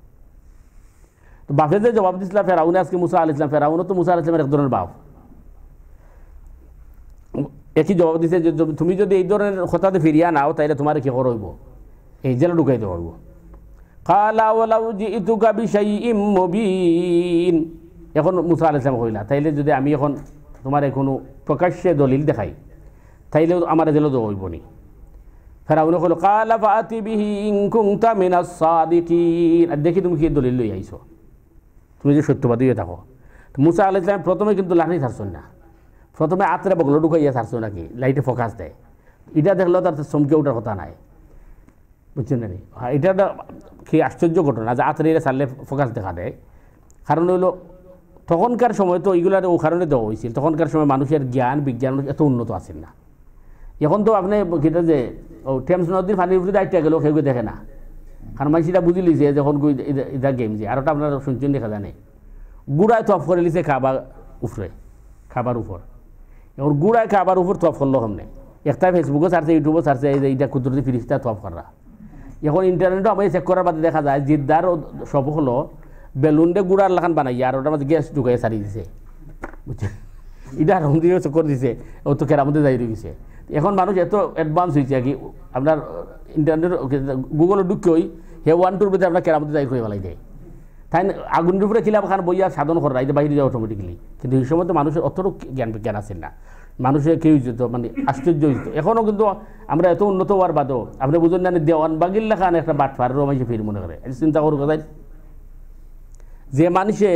বাফে যে জবাব দিছিল ফেরাউনে আজকে মুসা আল ইসলাম ফেরাউনও তো মুসা আল ইসলামের এক ধরনের বাপ একই জবাব দিছে যে তুমি যদি এই ধরনের কথাতে ফিরিয়া নাও তাহলে তোমার কি করব এই জেলে ঢুকাই দেওয়া হইব কালা ওলাউ জিতুকা বিশাইইম মুবিন এখন মুসা আল ইসলাম কইলা তাইলে যদি আমি এখন তোমার এখনো প্রকাশ্যে দলিল দেখাই তাইলেও আমার জেলে দেওয়া নি ফেরাউনে কইল কালা বিহীন বিহি ইন কুনতা মিনাস দেখি তুমি কি দলিল লই আইছো তুমি যদি সত্যবাদী হয়ে থাকো তো মুসা আলি ইসলাম প্রথমে কিন্তু লাঠি ছাড়ছেন না প্রথমে আত্রে বগলো ঢুকাইয়া ছাড়ছো নাকি লাইটে ফোকাস দেয় এটা দেখলো তার চমকে ওঠার কথা নাই বুঝছেন না হ্যাঁ, এটা কি আশ্চর্য ঘটনা যে আত্রে এটা ছাড়লে ফোকাস দেখা দেয় কারণ হইলো তখনকার সময় তো এইগুলো ও কারণে দেওয়া হয়েছিল তখনকার সময় মানুষের জ্ঞান বিজ্ঞান এত উন্নত আছেন না এখন তো আপনি কেটে যে ও টেমস নদীর ফানির উপরে দায়িত্ব গেলেও কেউ দেখে না কারণ মানুষ এটা বুঝি লিছে যখন এটা গেম যে আর ওটা আপনারা শুনছেন দেখা যায় নাই গুড়ায় তফ করে লিছে খাবার উফরে খাবার উপর এখন গুড়ায় খাবার উপর তফ করলো সামনে একটা ফেসবুকও ছাড়ছে ইউটিউবও ছাড়ছে এই যে এটা কুদরতি ফিরিস্তা তফ করা এখন ইন্টারনেটও আমি চেক করার বাদে দেখা যায় জিদ্দার সব হলো বেলুন দিয়ে গুড়ার লাখান বানাই আর ওটা মাঝে গ্যাস ঢুকাই ছাড়ি দিছে বুঝছে এটা রং দিয়ে চক্কর দিছে ও তো কেরামতে যাই রয়েছে এখন মানুষ এত অ্যাডভান্স হয়েছে আর কি আপনার ইন্টারনেট গুগলে ঢুকিয়েই হে ওয়ান টুর ভিতরে আপনার কেরামতি দায়ী করে পেলাই দেয় তাই আগুনের উপরে খিলাম খান বইয়া সাধন করা যে বাইরে যায় অটোমেটিকলি কিন্তু এই সময় তো মানুষের অতটুকু জ্ঞান জ্ঞান আছে না মানুষের কেউ যেত মানে আশ্চর্য হইত এখনও কিন্তু আমরা এত উন্নত হওয়ার বাদও আপনি বুঝুন জানি মানে দেওয়ান বাগিল্লা খান একটা বাট ফার রমাইছে ফির মনে করে চিন্তা করুক যে মানুষে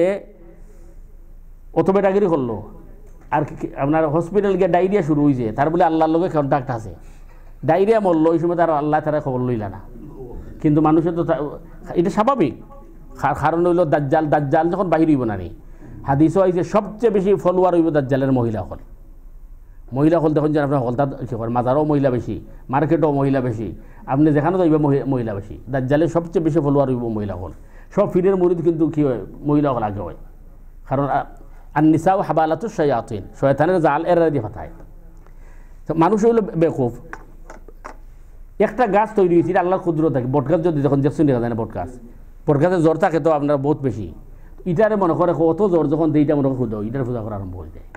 অত বেটাগিরি করলো আর আপনার হসপিটাল গিয়ে ডায়রিয়া শুরু হয়েছে তার বলে আল্লাহর লোকের কন্ট্যাক্ট আছে ডায়রিয়া মরলো ওই সময় তার আল্লাহ তারা খবর লইল না কিন্তু মানুষের তো এটা স্বাভাবিক কারণ হইল দাজ্জাল দাজ্জাল যখন বাহির হইব না নি হাদিসও আইছে সবচেয়ে বেশি ফলোয়ার হইব দাজ্জালের মহিলা হল মহিলা হল দেখুন যে আপনার হলতা মাজারও মহিলা বেশি মার্কেটও মহিলা বেশি আপনি যেখানে যাইবে মহিলা বেশি দাজ্জালের সবচেয়ে বেশি ফলোয়ার হইব মহিলা হল সব ফিরের মুরিদ কিন্তু কী হয় মহিলা হল আগে হয় কারণ আর নিসা ও হাবালাতু শয়াতিন শয়তানের জাল এরা দিয়ে ফাতায় মানুষ হইল বেকুফ একটা গাছ তৈরি হয়েছিল আল্লাহর ক্ষুদ্র থাকে বট গাছ যদি যখন দেখছেন দেখা যায় না বট গাছ বট গাছের জ্বর থাকে তো আপনার বহুত বেশি ইটারে মনে করে অত জ্বর যখন দিই এটা মনে করে ক্ষুদ্র ইটার পূজা করা আরম্ভ হয়ে যায়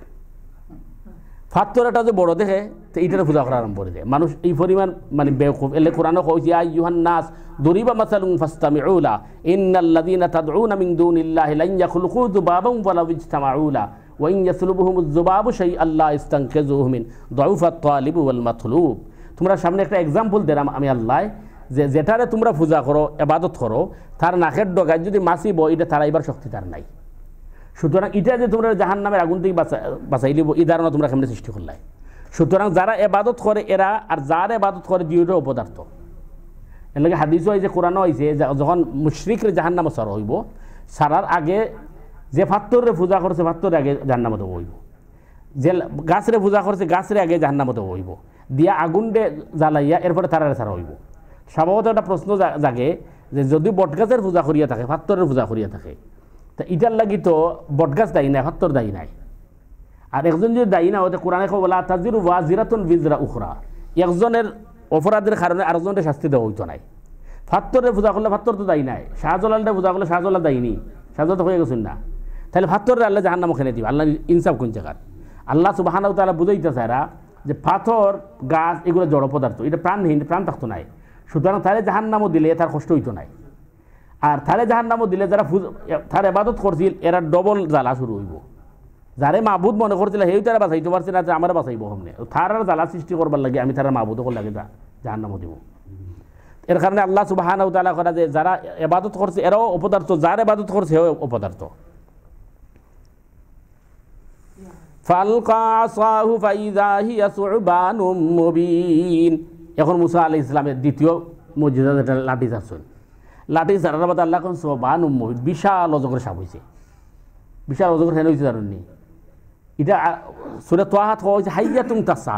ফাত্তরাটা যে বড় দেখে তো এইটার পূজা করা আরম্ভ করে দেয় মানুষ এই পরিমাণ মানে বেকুফ এলে কোরআনও কইছে আই ইউহান নাস দরিবা মাসালুম ফাস্তামিউলা ইন্নাল্লাযীনা তাদউনা মিন দুনিল্লাহি লান ইয়াখলুকু যুবাবান ওয়ালাউ ইজতামাউলা ওয়াইন ইয়াসলুবুহুম যুবাবু শাইআন লা ইস্তানকিযুহু মিন দাউফাত তালিবু ওয়াল মাতলুব তোমরা সামনে একটা এক্সাম্পল দিলাম আমি আল্লাহ যে যেটারে তোমরা পূজা করো এবাদত করো তার নাকের ডগায় যদি মাসিব এটা তারাইবার শক্তি তার নাই সুতরাং ইটা যে তোমরা জাহান নামের আগুন থেকে বাঁচা বাঁচাই লিব এই ধারণা তোমরা কেমনি সৃষ্টি করলাই সুতরাং যারা এবাদত করে এরা আর যার এবাদত করে দুইটা অপদার্থ এর লাগে হাদিসও হয় যে কোরআনও হয়েছে যখন মুশ্রিকরে জাহান নামে সারা হইব সারার আগে যে ফাত্তরে পূজা করছে ফাত্তরে আগে জাহান নামে দেবো হইব যে গাছরে পূজা করছে গাছরে আগে জাহান নামে দেবো হইব দিয়া আগুন দে জ্বালাইয়া এরপরে তারারে সারা হইব স্বভাবত একটা প্রশ্ন জাগে যে যদি বটগাছের পূজা করিয়া থাকে ফাত্তরের পূজা করিয়া থাকে তা ইটার লাগি তো বটগাছ দায়ী নাই হত্তর দায়ী নাই আর একজন যদি দায়ী না হতে কোরআনে বলা তাজির ওয়া জিরাতুন বিজরা উখরা একজনের অপরাধের কারণে আরেকজনের শাস্তি দেওয়া হইতো নাই ফাত্তরে পূজা করলে ফাত্তর তো দায়ী নাই শাহজলালটা পূজা করলে শাহজলাল দায়ী শাহজলাল হয়ে গেছেন না তাহলে ফাত্তরে আল্লাহ জাহান নাম খেলে দিবে আল্লাহ ইনসাফ কোন জায়গার আল্লাহ সুবাহানাও তারা বুঝাইতে চায়রা যে পাথর গাছ এগুলো জড় পদার্থ এটা প্রাণহীন প্রাণ থাকতো নাই সুতরাং তাহলে জাহান নামও দিলে তার কষ্ট হইতো নাই আর থারে নামও দিলে যারা থার এবাদত করছিল এরা ডবল জ্বালা শুরু হইব যারে মাহবুদ মনে করছিল সেই তারা বাঁচাইতে পারছে না যে আমার বাঁচাইব হমনে থার আর জ্বালা সৃষ্টি করবার লাগে আমি তারা মাহবুদ করার লাগে যা নামও দিব এর কারণে আল্লাহ সুবাহান তালা করা যে যারা এবাদত করছে এরাও অপদার্থ যার এবাদত করছে সেও অপদার্থ এখন মুসা আলি ইসলামের দ্বিতীয় মসজিদ লাঠি চাচ্ছেন লাঠি জারার বাদ আল্লাহ কোন সোবান বিশাল অজগর সাপ হয়েছে বিশাল অজগর হেন হয়েছে জানুন এটা সুরে তো হাত হয়েছে হাইয়া তুং তাসা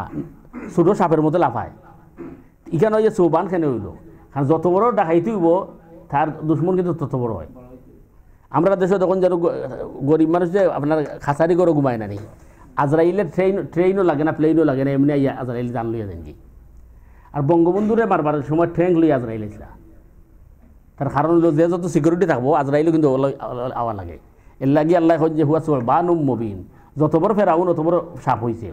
ছোট সাপের মধ্যে লাফায় ইখানে যে সোবান খেনে হইল কারণ যত বড় ডাকাইতে হইব তার দুশ্মন কিন্তু তত বড় হয় আমরা দেশে তখন যেন গরিব মানুষ যে আপনার খাসারি করে ঘুমায় না নেই আজরাইলের ট্রেন ট্রেনও লাগে না প্লেনও লাগে না এমনি আজরাইল জান লইয়া দেন আর বঙ্গবন্ধুরে মারবার সময় ট্রেন লইয়া আজরাইল কারণ হলো যে যত সিকিউরিটি থাকবো আজরাইলও কিন্তু আওয়া লাগে এর লাগিয়ে আল্লাহ যে হুয়া সুমার বানুম মবিন যত বড় ফেরাউন অত বড় সাপ হয়েছে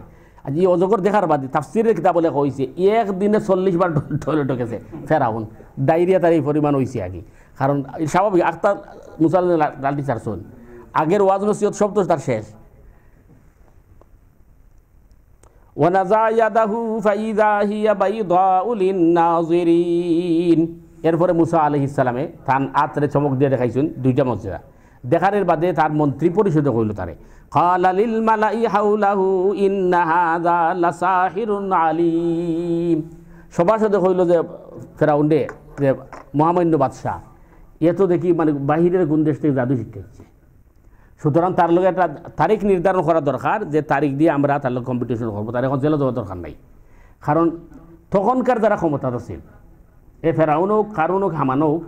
আজ ই অজগর দেখার বাদে তাফসিরের কিতাব লেখা হয়েছে একদিনে চল্লিশ বার ঢলে ঢকেছে ফেরাউন ডায়রিয়া তার এই পরিমাণ হয়েছে আগে কারণ স্বাভাবিক আক্তার মুসালিন লালটি চারশন আগের ওয়াজ নসিহত শব্দ তার শেষ ওয়ানাজা ইয়াদাহু ফাইদা হিয়া বাইদা উলিন নাজিরিন এরপরে মুসা আলহ ইসলামে থান আতরে চমক দিয়ে দেখাইছেন দুইটা মসজিদা দেখার বাদে তার মন্ত্রী পরিষদ কইল তারে খালালিল মালাই হাউলাহু ইন্না আলিম সবার সাথে কইল যে ফেরাউন্ডে মহামান্য বাদশাহ এ তো দেখি মানে বাহিরের কোন দেশ থেকে জাদু শিখতেছে সুতরাং তার লগে একটা তারিখ নির্ধারণ করা দরকার যে তারিখ দিয়ে আমরা তার লোক কম্পিটিশন করবো তার এখন জেলা দেওয়া দরকার নাই কারণ তখনকার যারা ক্ষমতা আছে এ ফেরাউন হোক কারণ হোক হামান হোক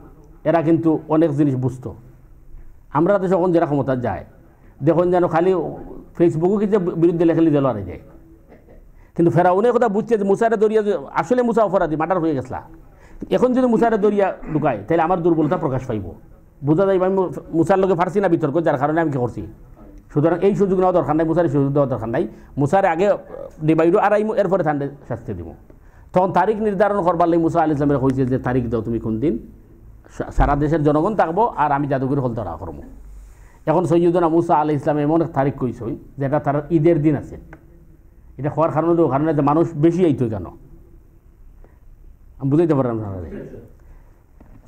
এরা কিন্তু অনেক জিনিস বুঝত আমরা তো যখন যারা ক্ষমতা যায় দেখুন যেন খালি ফেসবুকও কিন্তু বিরুদ্ধে লেখালি দিল আর যায় কিন্তু ফেরাউনে কথা বুঝছে যে মুসারে দরিয়া আসলে মুসা অপরাধী মার্ডার হয়ে গেছলা এখন যদি মুসারে দরিয়া ঢুকায় তাহলে আমার দুর্বলতা প্রকাশ পাইব বোঝা যাইব আমি মুসার লোকে ফারছি না বিতর্ক যার কারণে আমি কি করছি সুতরাং এই সুযোগ নেওয়া দরকার নাই মুসারে সুযোগ দেওয়া দরকার নাই মুসারে আগে ডিবাইডো আর এরপরে ঠান্ডা শাস্তি দিব তখন তারিখ নির্ধারণ করবার লাগে মুসা আলি ইসলামের হয়েছে যে তারিখ দাও তুমি কোন দিন সারা দেশের জনগণ থাকবো আর আমি জাদুঘর হল ধরা করব এখন সৈয়দনা মুসা আলি ইসলাম এমন এক তারিখ যে যেটা তার ঈদের দিন আছে এটা হওয়ার কারণে যে মানুষ বেশি আইতো কেন আমি বুঝাইতে পারলাম না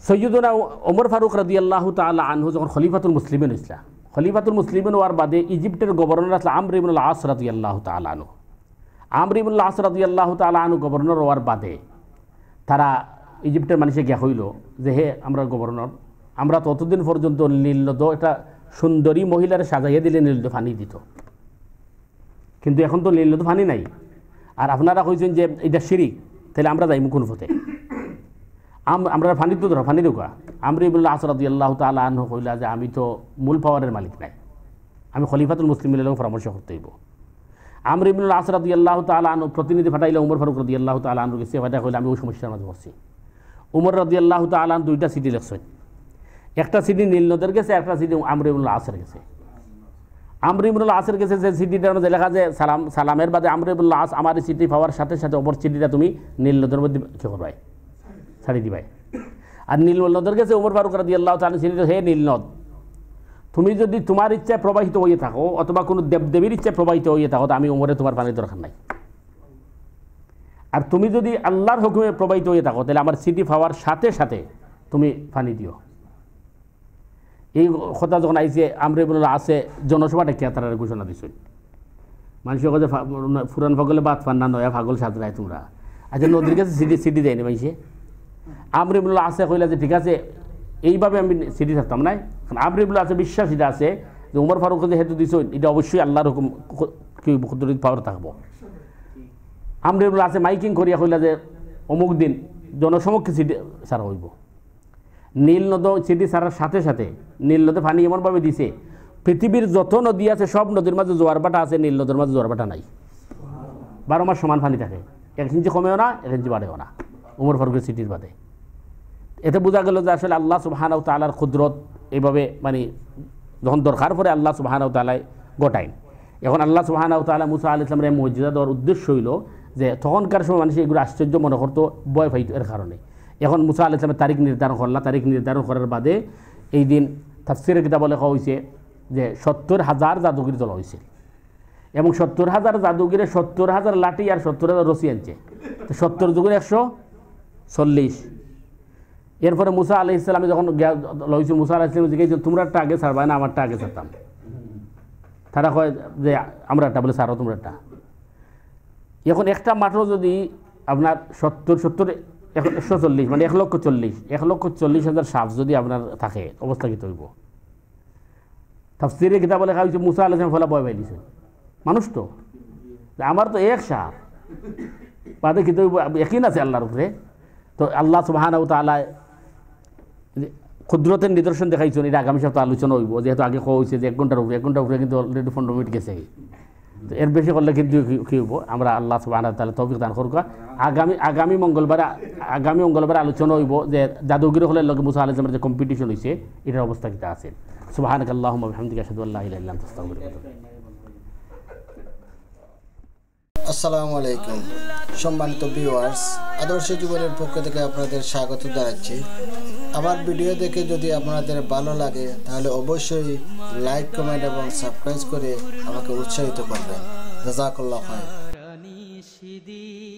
সৈয়দনা ওমর ফারুক রাজি আল্লাহ তালা আনহু যখন খলিফাতুল মুসলিমেন হয়েছিল খলিফাতুল মুসলিমেন হওয়ার বাদে ইজিপ্টের গভর্নর আসলে আমরিমুল আস রাজি আল্লাহ তালা আনহু আমরিবুল্লাহ আসরাদ আল্লাহ তালা আনু গভর্নর হওয়ার বাদে তারা ইজিপ্টের মানুষে গিয়া হইল যে হে আমরা গভর্নর আমরা ততদিন পর্যন্ত নীলদ এটা সুন্দরী মহিলার সাজাইয়ে দিলে নীলদ ফানি দিত কিন্তু এখন তো নীলদ ফানি নাই আর আপনারা কইছেন যে এটা সিঁড়ি তাহলে আমরা যাই মুখুন ফোতে আমরা ফানি তো ধরো ফানি দোকা আমরিবুল্লাহ আসরাদ আল্লাহ তালা আনহ কইলা যে আমি তো মূল পাওয়ারের মালিক নাই আমি খলিফাতুল মুসলিম লগে পরামর্শ করতে আমর ইবনুল আসরাদ আল্লাহ তালা আনু প্রতিনিধি ফাটাইলে উমর ফারুক রদি আল্লাহ তালা আনুকে সে ফাটা হইলে আমি ওই সমস্যার মাঝে পড়ছি উমর রদি আল্লাহ তালান দুইটা সিটি লেখছেন একটা সিটি নীলনদের গেছে একটা সিটি আমর ইবনুল আসর গেছে আমর ইবনুল আসের গেছে যে সিটিটার মধ্যে লেখা যে সালাম সালামের বাদে আমর ইবুল আস আমার সিটি পাওয়ার সাথে সাথে অপর সিটিটা তুমি নীলনদের মধ্যে কে করবাই ছাড়ি দিবাই আর নীলনদের গেছে উমর ফারুক রদি আল্লাহ তালান সিটি হে নীলনদ তুমি যদি তোমার ইচ্ছায় প্রবাহিত হয়ে থাকো অথবা কোনো দেবদেবীর ইচ্ছায় প্রবাহিত হয়ে থাকো তো আমি ওমরে তোমার পানির দরকার নাই আর তুমি যদি আল্লাহর হুকুমে প্রবাহিত হয়ে থাকো তাহলে আমার সিটি পাওয়ার সাথে সাথে তুমি পানি দিও এই কথা যখন আইসে আমরেবুল্লাহ আছে জনসভা ডেকে তারা ঘোষণা দিছিল মানুষের কাছে ফুরান ফাগলে বাদ ফান না নয়া ফাগল নাই তোমরা আচ্ছা নদীর কাছে সিটি সিটি দেয়নি মাইসে আমরেবুল্লাহ আছে কইলা যে ঠিক আছে এইভাবে আমি সিটি থাকতাম না আবরিবুল আছে বিশ্বাস এটা আছে যে উমর ফারুক হেতু দিছ এটা অবশ্যই আল্লাহর হুকুম কুদরত পাওয়ার থাকবো আমরিবুল আছে মাইকিং করিয়া কইলা যে অমুক দিন জনসমক্ষে সিটি সারা হইব নীল নদ সিটি সারার সাথে সাথে নীল নদে পানি এমনভাবে দিছে পৃথিবীর যত নদী আছে সব নদীর মাঝে বাটা আছে নীল নদীর মাঝে বাটা নাই বারো মাস সমান পানি থাকে এক ইঞ্চি কমেও না এক ইঞ্চি বাড়েও না উমর ফারুকের সিটির বাদে এতে বোঝা গেল যে আসলে আল্লাহ সুবাহানাউ তালার ক্ষুদ্রত এইভাবে মানে যখন দরকার পরে আল্লাহ সুবাহানাউ তালাই গোটাইন এখন আল্লাহ সুবাহানাউ তালা মুসা আল ইসলামের মসজিদা দেওয়ার উদ্দেশ্য হইল যে তখনকার সময় মানুষ এগুলো আশ্চর্য মনে করতো বয় ফাইত এর কারণে এখন মুসা আল ইসলামের তারিখ নির্ধারণ করল তারিখ নির্ধারণ করার বাদে এই দিন তাফসিরের কিতাব লেখা হয়েছে যে সত্তর হাজার জাদুগির তোলা হয়েছে এবং সত্তর হাজার জাদুগিরে সত্তর হাজার লাঠি আর সত্তর হাজার রসি আনছে তো সত্তর যুগের একশো চল্লিশ এরপরে মুসা আলি ইসলামে যখন লইছি মুসা আলাহ ইসলাম জিজ্ঞেস একটা আগে ছাড়বা না আমারটা আগে ছাড়তাম তারা কয় যে একটা বলে সারো একটা এখন একটা মাত্র যদি আপনার সত্তর সত্তর একশো চল্লিশ মানে এক লক্ষ চল্লিশ এক লক্ষ চল্লিশ হাজার সাপ যদি আপনার থাকে অবস্থা কি তৈব স্ত্রীর কিতাব লেখা হয়েছে মুসা আলাহ ফলা বয় বাই দিছে মানুষ তো আমার তো এক সাপ বাদে কিন্তু একই আছে আল্লাহর উপরে তো আল্লাহ সুবাহানাউ তালায় ক্ষুদ্রতের নিদর্শন দেখাইছেন এটা আগামী সপ্তাহে আলোচনা হইব যেহেতু আগে খাওয়া হয়েছে যে এক ঘন্টার উপরে এক ঘন্টা উপরে কিন্তু অলরেডি পনেরো মিনিট গেছে তো এর বেশি করলে কিন্তু কী হব আমরা আল্লাহ সুবাহ তাহলে তৌফিক দান করুক আগামী আগামী মঙ্গলবার আগামী মঙ্গলবার আলোচনা হইব যে জাদুগির হলে লগে মুসা আলমের যে কম্পিটিশন হয়েছে এটার অবস্থা কিন্তু আছে সুবাহানক আল্লাহ আহমদিক আসাদুল্লাহ ইসলাম আসসালামু আলাইকুম সম্মানিত ভিউয়ার্স আদর্শ জীবনের পক্ষ থেকে আপনাদের স্বাগত জানাচ্ছি আমার ভিডিও দেখে যদি আপনাদের ভালো লাগে তাহলে অবশ্যই লাইক কমেন্ট এবং সাবস্ক্রাইব করে আমাকে উৎসাহিত করবেন জাজাকুল্লাহ খান